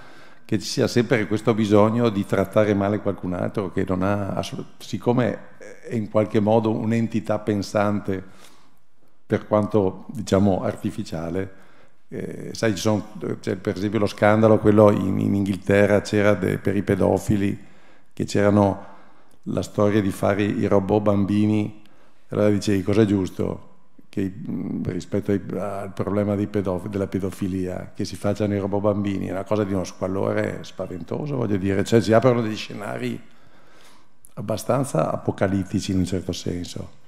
che ci sia sempre questo bisogno di trattare male qualcun altro che non ha, siccome è in qualche modo un'entità pensante, per quanto diciamo artificiale, eh, sai, sono, c'è cioè, per esempio lo scandalo, quello in, in Inghilterra c'era de, per i pedofili, che c'erano la storia di fare i robot bambini, allora dicevi cosa è giusto? che, rispetto ai, al problema pedof della pedofilia, che si facciano i robot bambini, è una cosa di uno squallore spaventoso, voglio dire, cioè si aprono degli scenari abbastanza apocalittici in un certo senso.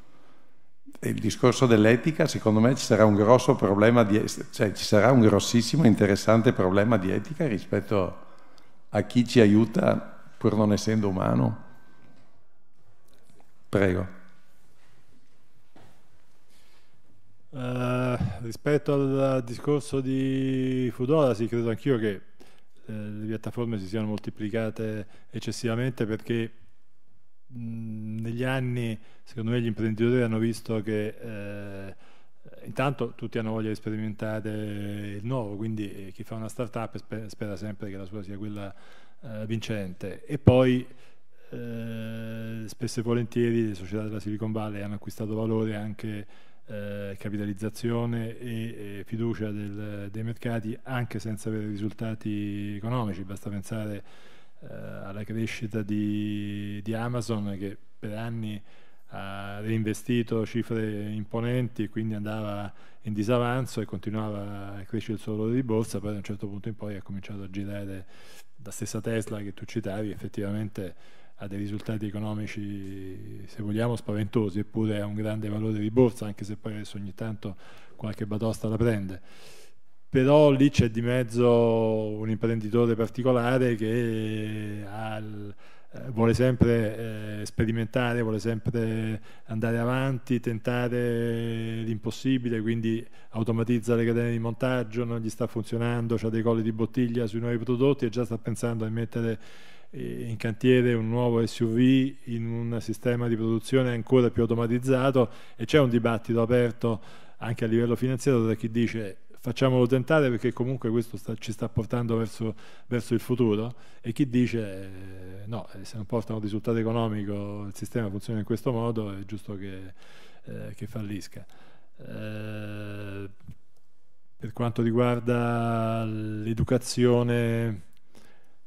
E il discorso dell'etica, secondo me, ci sarà un grosso problema di, cioè ci sarà un grossissimo interessante problema di etica rispetto a chi ci aiuta pur non essendo umano. Prego. Eh, rispetto al discorso di Fudora, sì, credo anch'io che eh, le piattaforme si siano moltiplicate eccessivamente perché mh, negli anni, secondo me, gli imprenditori hanno visto che eh, intanto tutti hanno voglia di sperimentare il nuovo, quindi eh, chi fa una startup sper- spera sempre che la sua sia quella eh, vincente. E poi eh, spesso e volentieri le società della Silicon Valley hanno acquistato valore anche eh, capitalizzazione e, e fiducia del, dei mercati anche senza avere risultati economici. Basta pensare eh, alla crescita di, di, Amazon che per anni ha reinvestito cifre imponenti e quindi andava in disavanzo e continuava a crescere il suo valore di borsa, poi a un certo punto in poi ha cominciato a girare la stessa Tesla che tu citavi, effettivamente ha dei risultati economici, se vogliamo, spaventosi, eppure ha un grande valore di borsa, anche se poi adesso ogni tanto qualche batosta la prende. Però lì c'è di mezzo un imprenditore particolare che ha, eh, vuole sempre eh, sperimentare, vuole sempre andare avanti, tentare l'impossibile, quindi automatizza le catene di montaggio, non gli sta funzionando, ha dei colli di bottiglia sui nuovi prodotti e già sta pensando a mettere in cantiere un nuovo SUV in un sistema di produzione ancora più automatizzato e c'è un dibattito aperto anche a livello finanziario da chi dice facciamolo tentare perché comunque questo sta, ci sta portando verso, verso, il futuro e chi dice eh, no, eh, se non porta un risultato economico il sistema funziona in questo modo è giusto che, eh, che fallisca. Eh, per quanto riguarda l'educazione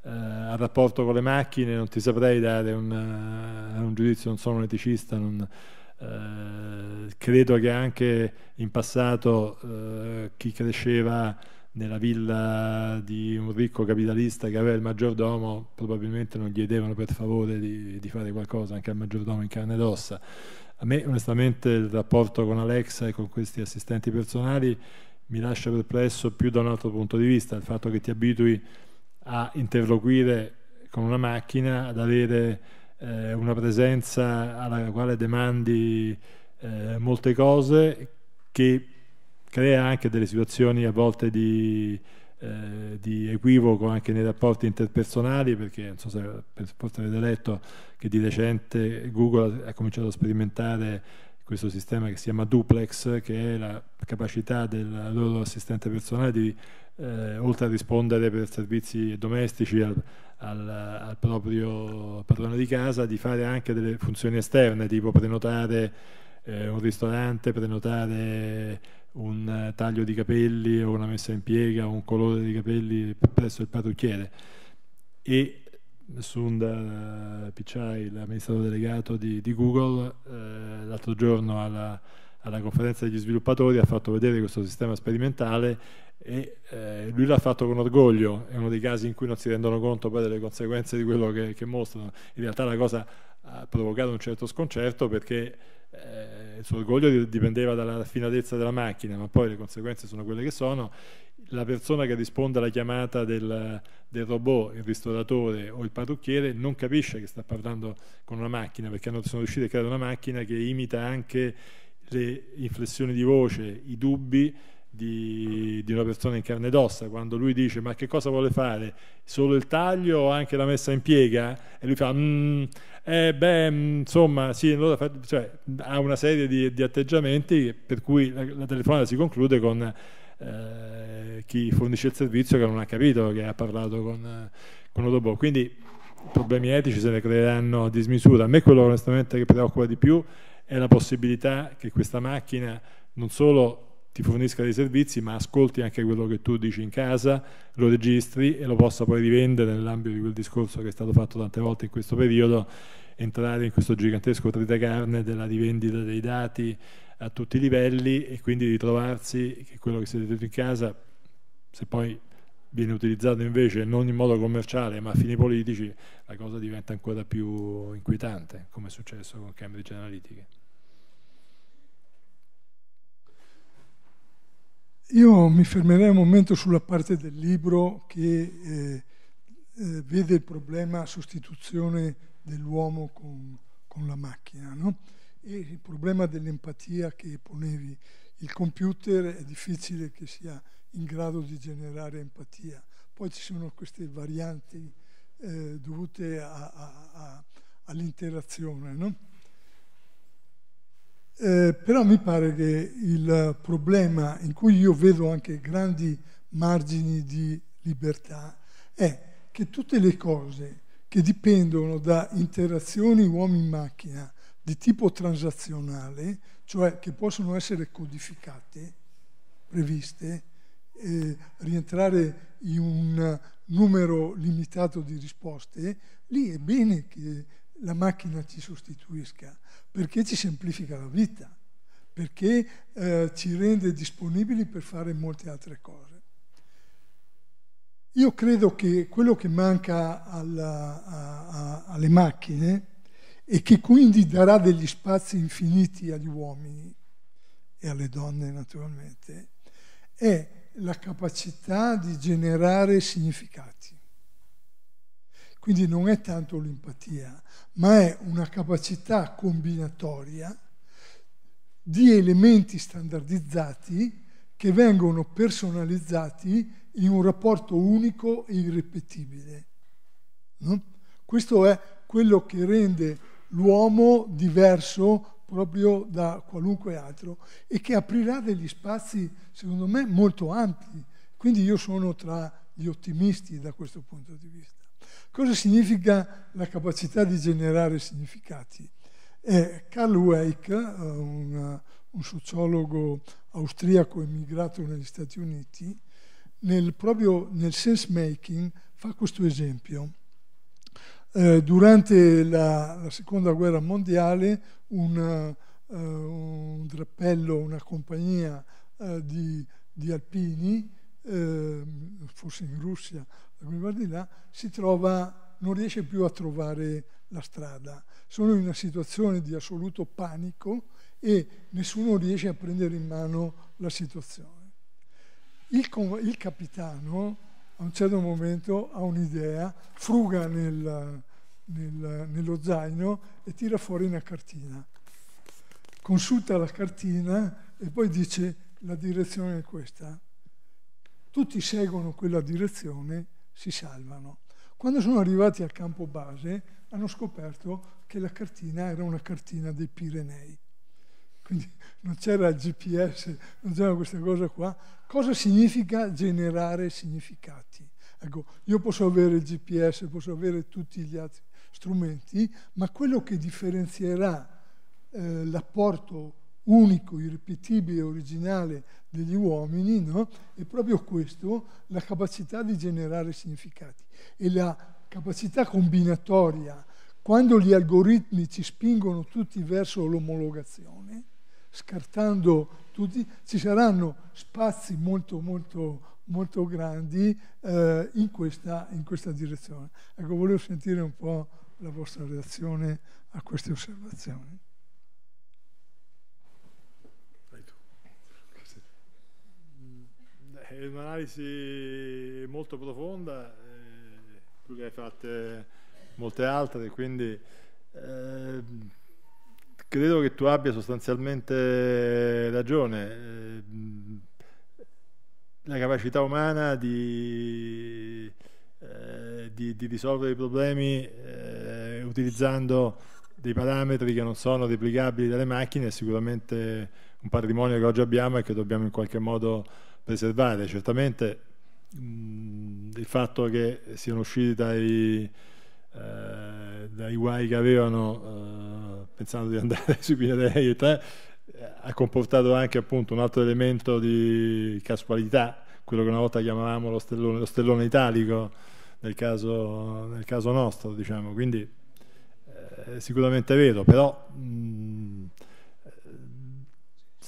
eh, al rapporto con le macchine non ti saprei dare un, eh, un giudizio, non sono un eticista, non, eh, credo che anche in passato eh, chi cresceva nella villa di un ricco capitalista che aveva il maggiordomo probabilmente non gli chiedevano per favore di, di fare qualcosa anche al maggiordomo in carne ed ossa. A me onestamente il rapporto con Alexa e con questi assistenti personali mi lascia perplesso più da un altro punto di vista, il fatto che ti abitui a interloquire con una macchina, ad avere eh, una presenza alla quale demandi eh, molte cose che crea anche delle situazioni a volte di, eh, di equivoco anche nei rapporti interpersonali perché non so se per, forse avete letto che di recente Google ha, ha cominciato a sperimentare questo sistema che si chiama Duplex che è la capacità del loro assistente personale di eh, oltre a rispondere per servizi domestici al, al, al, proprio padrone di casa, di fare anche delle funzioni esterne, tipo prenotare eh, un ristorante, prenotare un taglio di capelli o una messa in piega o un colore di capelli presso il parrucchiere. E Sundar Pichai, l'amministratore delegato di, di Google, eh, l'altro giorno alla alla conferenza degli sviluppatori, ha fatto vedere questo sistema sperimentale e eh, lui l'ha fatto con orgoglio, è uno dei casi in cui non si rendono conto poi delle conseguenze di quello che, che mostrano. In realtà la cosa ha provocato un certo sconcerto perché eh, il suo orgoglio dipendeva dalla raffinatezza della macchina, ma poi le conseguenze sono quelle che sono. La persona che risponde alla chiamata del, del robot, il ristoratore o il parrucchiere, non capisce che sta parlando con una macchina perché sono riusciti a creare una macchina che imita anche le inflessioni di voce, i dubbi di, di, una persona in carne ed ossa, quando lui dice ma che cosa vuole fare? Solo il taglio o anche la messa in piega? E lui fa, mm, eh beh, mm, insomma, sì, allora fa, cioè, ha una serie di, di, atteggiamenti per cui la, la telefonata si conclude con eh, chi fornisce il servizio che non ha capito che ha parlato con, con un Quindi problemi etici se ne creeranno a dismisura. A me quello onestamente che preoccupa di più è la possibilità che questa macchina non solo ti fornisca dei servizi, ma ascolti anche quello che tu dici in casa, lo registri e lo possa poi rivendere nell'ambito di quel discorso che è stato fatto tante volte in questo periodo, entrare in questo gigantesco tritacarne della rivendita dei dati a tutti i livelli e quindi ritrovarsi che quello che siete è in casa, se poi viene utilizzato invece non in modo commerciale ma a fini politici, la cosa diventa ancora più inquietante, come è successo con Cambridge Analytica. Io mi fermerei un momento sulla parte del libro che eh, eh, vede il problema sostituzione dell'uomo con, con la macchina no? e il problema dell'empatia che ponevi. Il computer è difficile che sia in grado di generare empatia. Poi ci sono queste varianti eh, dovute all'interazione. No? Eh, però mi pare che il problema in cui io vedo anche grandi margini di libertà è che tutte le cose che dipendono da interazioni uomo macchina di tipo transazionale, cioè che possono essere codificate, previste, eh, rientrare in un numero limitato di risposte, lì è bene che la macchina ci sostituisca, perché ci semplifica la vita, perché eh, ci rende disponibili per fare molte altre cose. Io credo che quello che manca alla, a, a, alle macchine e che quindi darà degli spazi infiniti agli uomini e alle donne naturalmente, è la capacità di generare significati. Quindi non è tanto l'empatia, ma è una capacità combinatoria di elementi standardizzati che vengono personalizzati in un rapporto unico e irrepetibile. No? Questo è quello che rende l'uomo diverso proprio da qualunque altro e che aprirà degli spazi, secondo me, molto ampi. Quindi io sono tra gli ottimisti da questo punto di vista. Cosa significa la capacità di generare significati? E Karl Wake, un, un sociologo austriaco emigrato negli Stati Uniti, nel, proprio nel sense making fa questo esempio. Eh, durante la, la, seconda guerra mondiale una, eh, un drappello, una compagnia eh, di, di, alpini, eh, forse in Russia, guerra di là, si trova, non riesce più a trovare la strada. Sono in una situazione di assoluto panico e nessuno riesce a prendere in mano la situazione. Il, il capitano a un certo momento ha un'idea, fruga nel, nel, nello zaino e tira fuori una cartina. Consulta la cartina e poi dice la direzione è questa. Tutti seguono quella direzione si salvano. Quando sono arrivati al campo base hanno scoperto che la cartina era una cartina dei Pirenei. Quindi non c'era il GPS, non c'era questa cosa qua. Cosa significa generare significati? Ecco, io posso avere il GPS, posso avere tutti gli altri strumenti, ma quello che differenzierà eh, l'apporto unico, irripetibile, originale degli uomini, no? è proprio questo, la capacità di generare significati e la capacità combinatoria. Quando gli algoritmi ci spingono tutti verso l'omologazione, scartando tutti, ci saranno spazi molto, molto, molto grandi eh, in, questa, in questa direzione. Ecco, volevo sentire un po' la vostra reazione a queste osservazioni. è un'analisi molto profonda, eh, tu le hai fatte molte altre, quindi eh, credo che tu abbia sostanzialmente ragione. Eh, la capacità umana di, eh, di, di risolvere i problemi eh, utilizzando dei parametri che non sono replicabili dalle macchine è sicuramente un patrimonio che oggi abbiamo e che dobbiamo in qualche modo preservare. Certamente mh, il fatto che siano usciti dai, eh, dai guai che avevano eh, pensando di andare *laughs* sui Pinerei eh, ha comportato anche appunto un altro elemento di casualità, quello che una volta chiamavamo lo stellone, lo stellone italico nel caso, nel caso, nostro, diciamo. Quindi eh, sicuramente vero, però mh,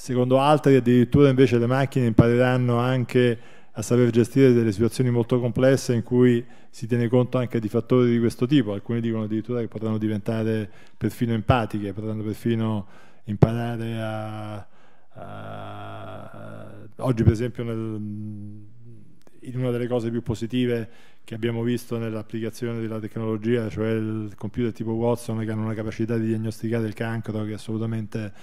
secondo altri addirittura invece le macchine impareranno anche a saper gestire delle situazioni molto complesse in cui si tiene conto anche di fattori di questo tipo, alcuni dicono addirittura che potranno diventare perfino empatiche, potranno perfino imparare a, a... oggi per esempio nel, in una delle cose più positive che abbiamo visto nell'applicazione della tecnologia, cioè il computer tipo Watson che hanno una capacità di diagnosticare il cancro che è assolutamente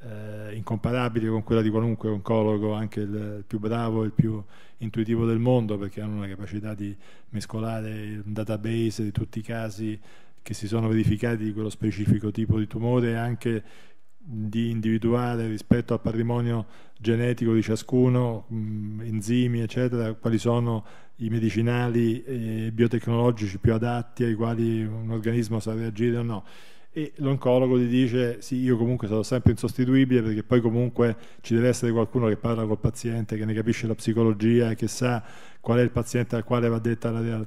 eh, incomparabile con quella di qualunque oncologo, anche il più bravo e il più intuitivo del mondo, perché hanno la capacità di mescolare un database di tutti i casi che si sono verificati di quello specifico tipo di tumore e anche di individuare rispetto al patrimonio genetico di ciascuno, mh, mm, enzimi, eccetera, quali sono i medicinali biotecnologici più adatti ai quali un organismo sa reagire o no e l'oncologo gli dice sì io comunque sarò sempre insostituibile perché poi comunque ci deve essere qualcuno che parla col paziente, che ne capisce la psicologia, che sa qual è il paziente al quale va detta la, real-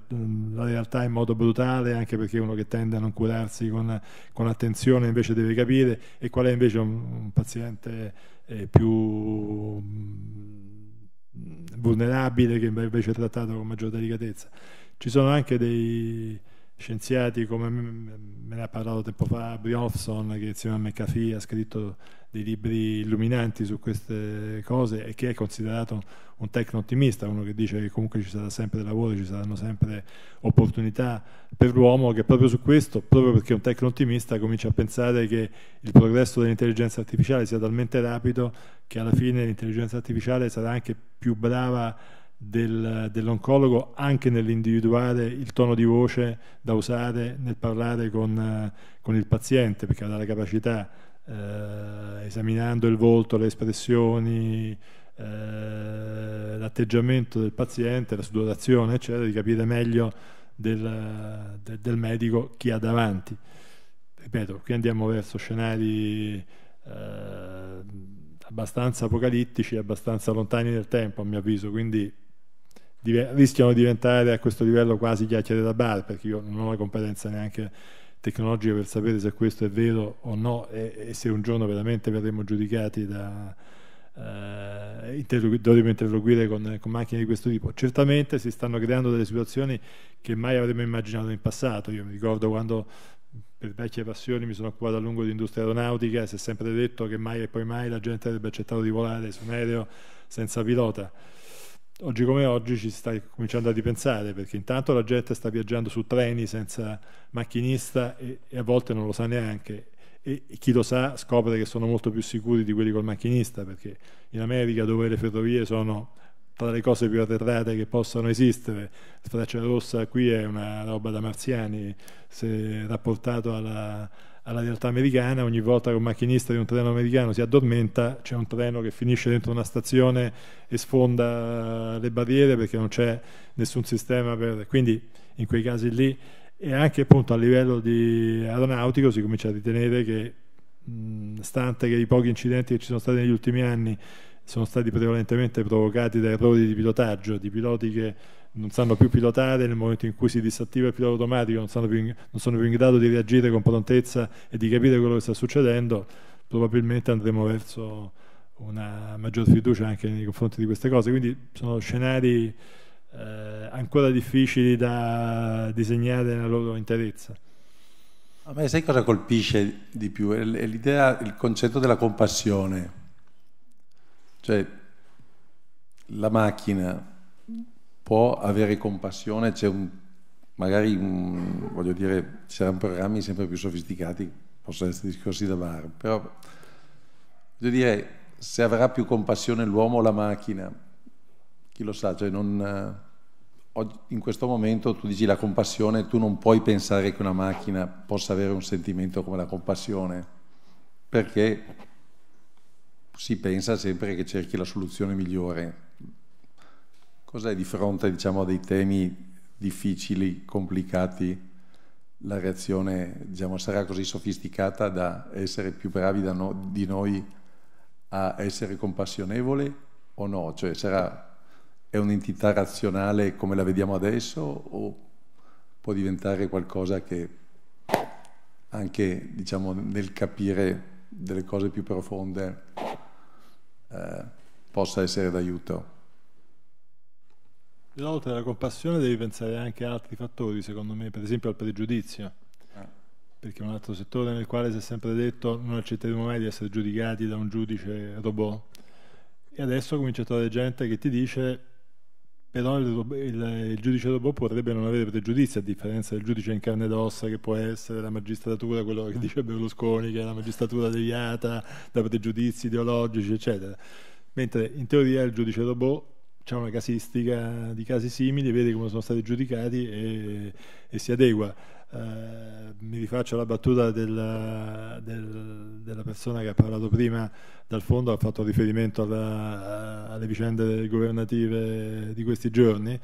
la realtà in modo brutale, anche perché uno che tende a non curarsi con, con attenzione invece deve capire e qual è invece un, un paziente eh, più mm, vulnerabile che invece è trattato con maggiore delicatezza. Ci sono anche dei scienziati come me ne ha parlato tempo fa Briofson che insieme a McAfee ha scritto dei libri illuminanti su queste cose e che è considerato un tecno-ottimista, uno che dice che comunque ci sarà sempre lavoro, ci saranno sempre opportunità per l'uomo, che proprio su questo, proprio perché è un tecno-ottimista, comincia a pensare che il progresso dell'intelligenza artificiale sia talmente rapido che alla fine l'intelligenza artificiale sarà anche più brava del, dell'oncologo anche nell'individuare il tono di voce da usare nel parlare con, eh, con il paziente, perché ha la capacità, eh, esaminando il volto, le espressioni, eh, l'atteggiamento del paziente, la sudorazione, eccetera, di capire meglio del, del, del medico chi ha davanti. Ripeto, qui andiamo verso scenari eh, abbastanza apocalittici, abbastanza lontani nel tempo, a mio avviso, quindi rischiano di diventare a questo livello quasi chiacchiere da bar, perché io non ho la competenza neanche tecnologica per sapere se questo è vero o no e, e se un giorno veramente verremo giudicati da, eh, interrogu- dovremo interloquire con, con, macchine di questo tipo. Certamente si stanno creando delle situazioni che mai avremmo immaginato in passato. Io mi ricordo quando per vecchie passioni mi sono occupato a lungo di industria aeronautica e si è sempre detto che mai e poi mai la gente avrebbe accettato di volare su un aereo senza pilota oggi come oggi ci stai cominciando a ripensare perché intanto la gente sta viaggiando su treni senza macchinista e, e a volte non lo sa neanche e, e chi lo sa scopre che sono molto più sicuri di quelli col macchinista perché in America dove le ferrovie sono tra le cose più atterrate che possano esistere. Freccia rossa qui è una roba da marziani, se rapportato alla, alla realtà americana, ogni volta che un macchinista di un treno americano si addormenta c'è un treno che finisce dentro una stazione e sfonda le barriere perché non c'è nessun sistema per... Quindi in quei casi lì e anche appunto a livello di aeronautico si comincia a ritenere che, mh, stante che i pochi incidenti che ci sono stati negli ultimi anni sono stati prevalentemente provocati da errori di pilotaggio, di piloti che non sanno più pilotare, nel momento in cui si disattiva il pilota automatico non, più in, non sono più in grado di reagire con prontezza e di capire quello che sta succedendo, probabilmente andremo verso una maggior fiducia anche nei confronti di queste cose. Quindi sono scenari eh, ancora difficili da disegnare nella loro interezza. A me sai cosa colpisce di più? È l'idea, il concetto della compassione. Cioè, la macchina può avere compassione, c'è un, magari un, voglio dire, ci saranno programmi sempre più sofisticati, possono essere discorsi da bar, però voglio dire, se avrà più compassione l'uomo o la macchina, chi lo sa, cioè non eh, in questo momento tu dici la compassione, tu non puoi pensare che una macchina possa avere un sentimento come la compassione, perché si pensa sempre che cerchi la soluzione migliore. Cos'è di fronte diciamo, a dei temi difficili, complicati? La reazione diciamo, sarà così sofisticata da essere più bravi no, di noi a essere compassionevoli o no? Cioè sarà, è un'entità razionale come la vediamo adesso o può diventare qualcosa che anche diciamo, nel capire delle cose più profonde eh, possa essere d'aiuto? Oltre alla compassione devi pensare anche a altri fattori, secondo me, per esempio al pregiudizio, ah. perché è un altro settore nel quale si è sempre detto non accetteremo mai di essere giudicati da un giudice robot e adesso comincia a trovare gente che ti dice però il, il, il giudice robot potrebbe non avere pregiudizi a differenza del giudice in carne ed ossa che può essere la magistratura, quello che dice Berlusconi, che è la magistratura deviata da pregiudizi ideologici, eccetera. Mentre in teoria il giudice robot c'è una casistica di casi simili, vede come sono stati giudicati e, e si adegua. Uh, mi rifaccio alla battuta del, del, della persona che ha parlato prima dal fondo, ha fatto riferimento alla, alle vicende governative di questi giorni.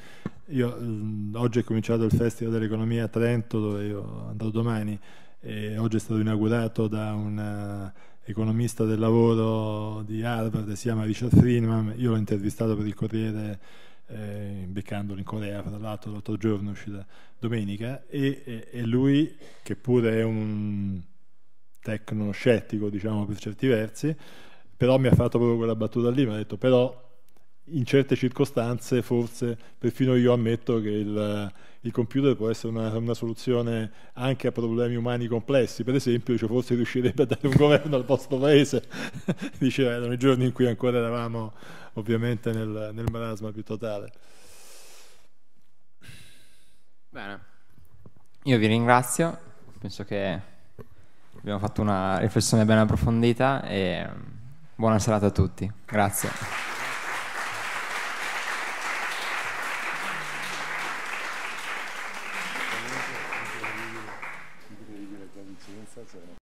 Io, mh, mm, oggi è cominciato il Festival dell'Economia a Trento, dove io andrò domani, e oggi è stato inaugurato da un economista del lavoro di Harvard, si chiama Richard Friedman, io l'ho intervistato per il Corriere eh, beccandolo in Corea, fra l'altro l'altro giorno, uscita domenica, e, e, lui, che pure è un tecnoscettico, diciamo per certi versi, però mi ha fatto proprio quella battuta lì, mi ha detto però in certe circostanze forse perfino io ammetto che il il computer può essere una, una, soluzione anche a problemi umani complessi. Per esempio, cioè forse riuscirebbe a dare un governo al vostro paese. *laughs* Diceva, erano i giorni in cui ancora eravamo ovviamente nel, nel marasma più totale. Bene, io vi ringrazio, penso che abbiamo fatto una riflessione ben approfondita e buona serata a tutti. Grazie.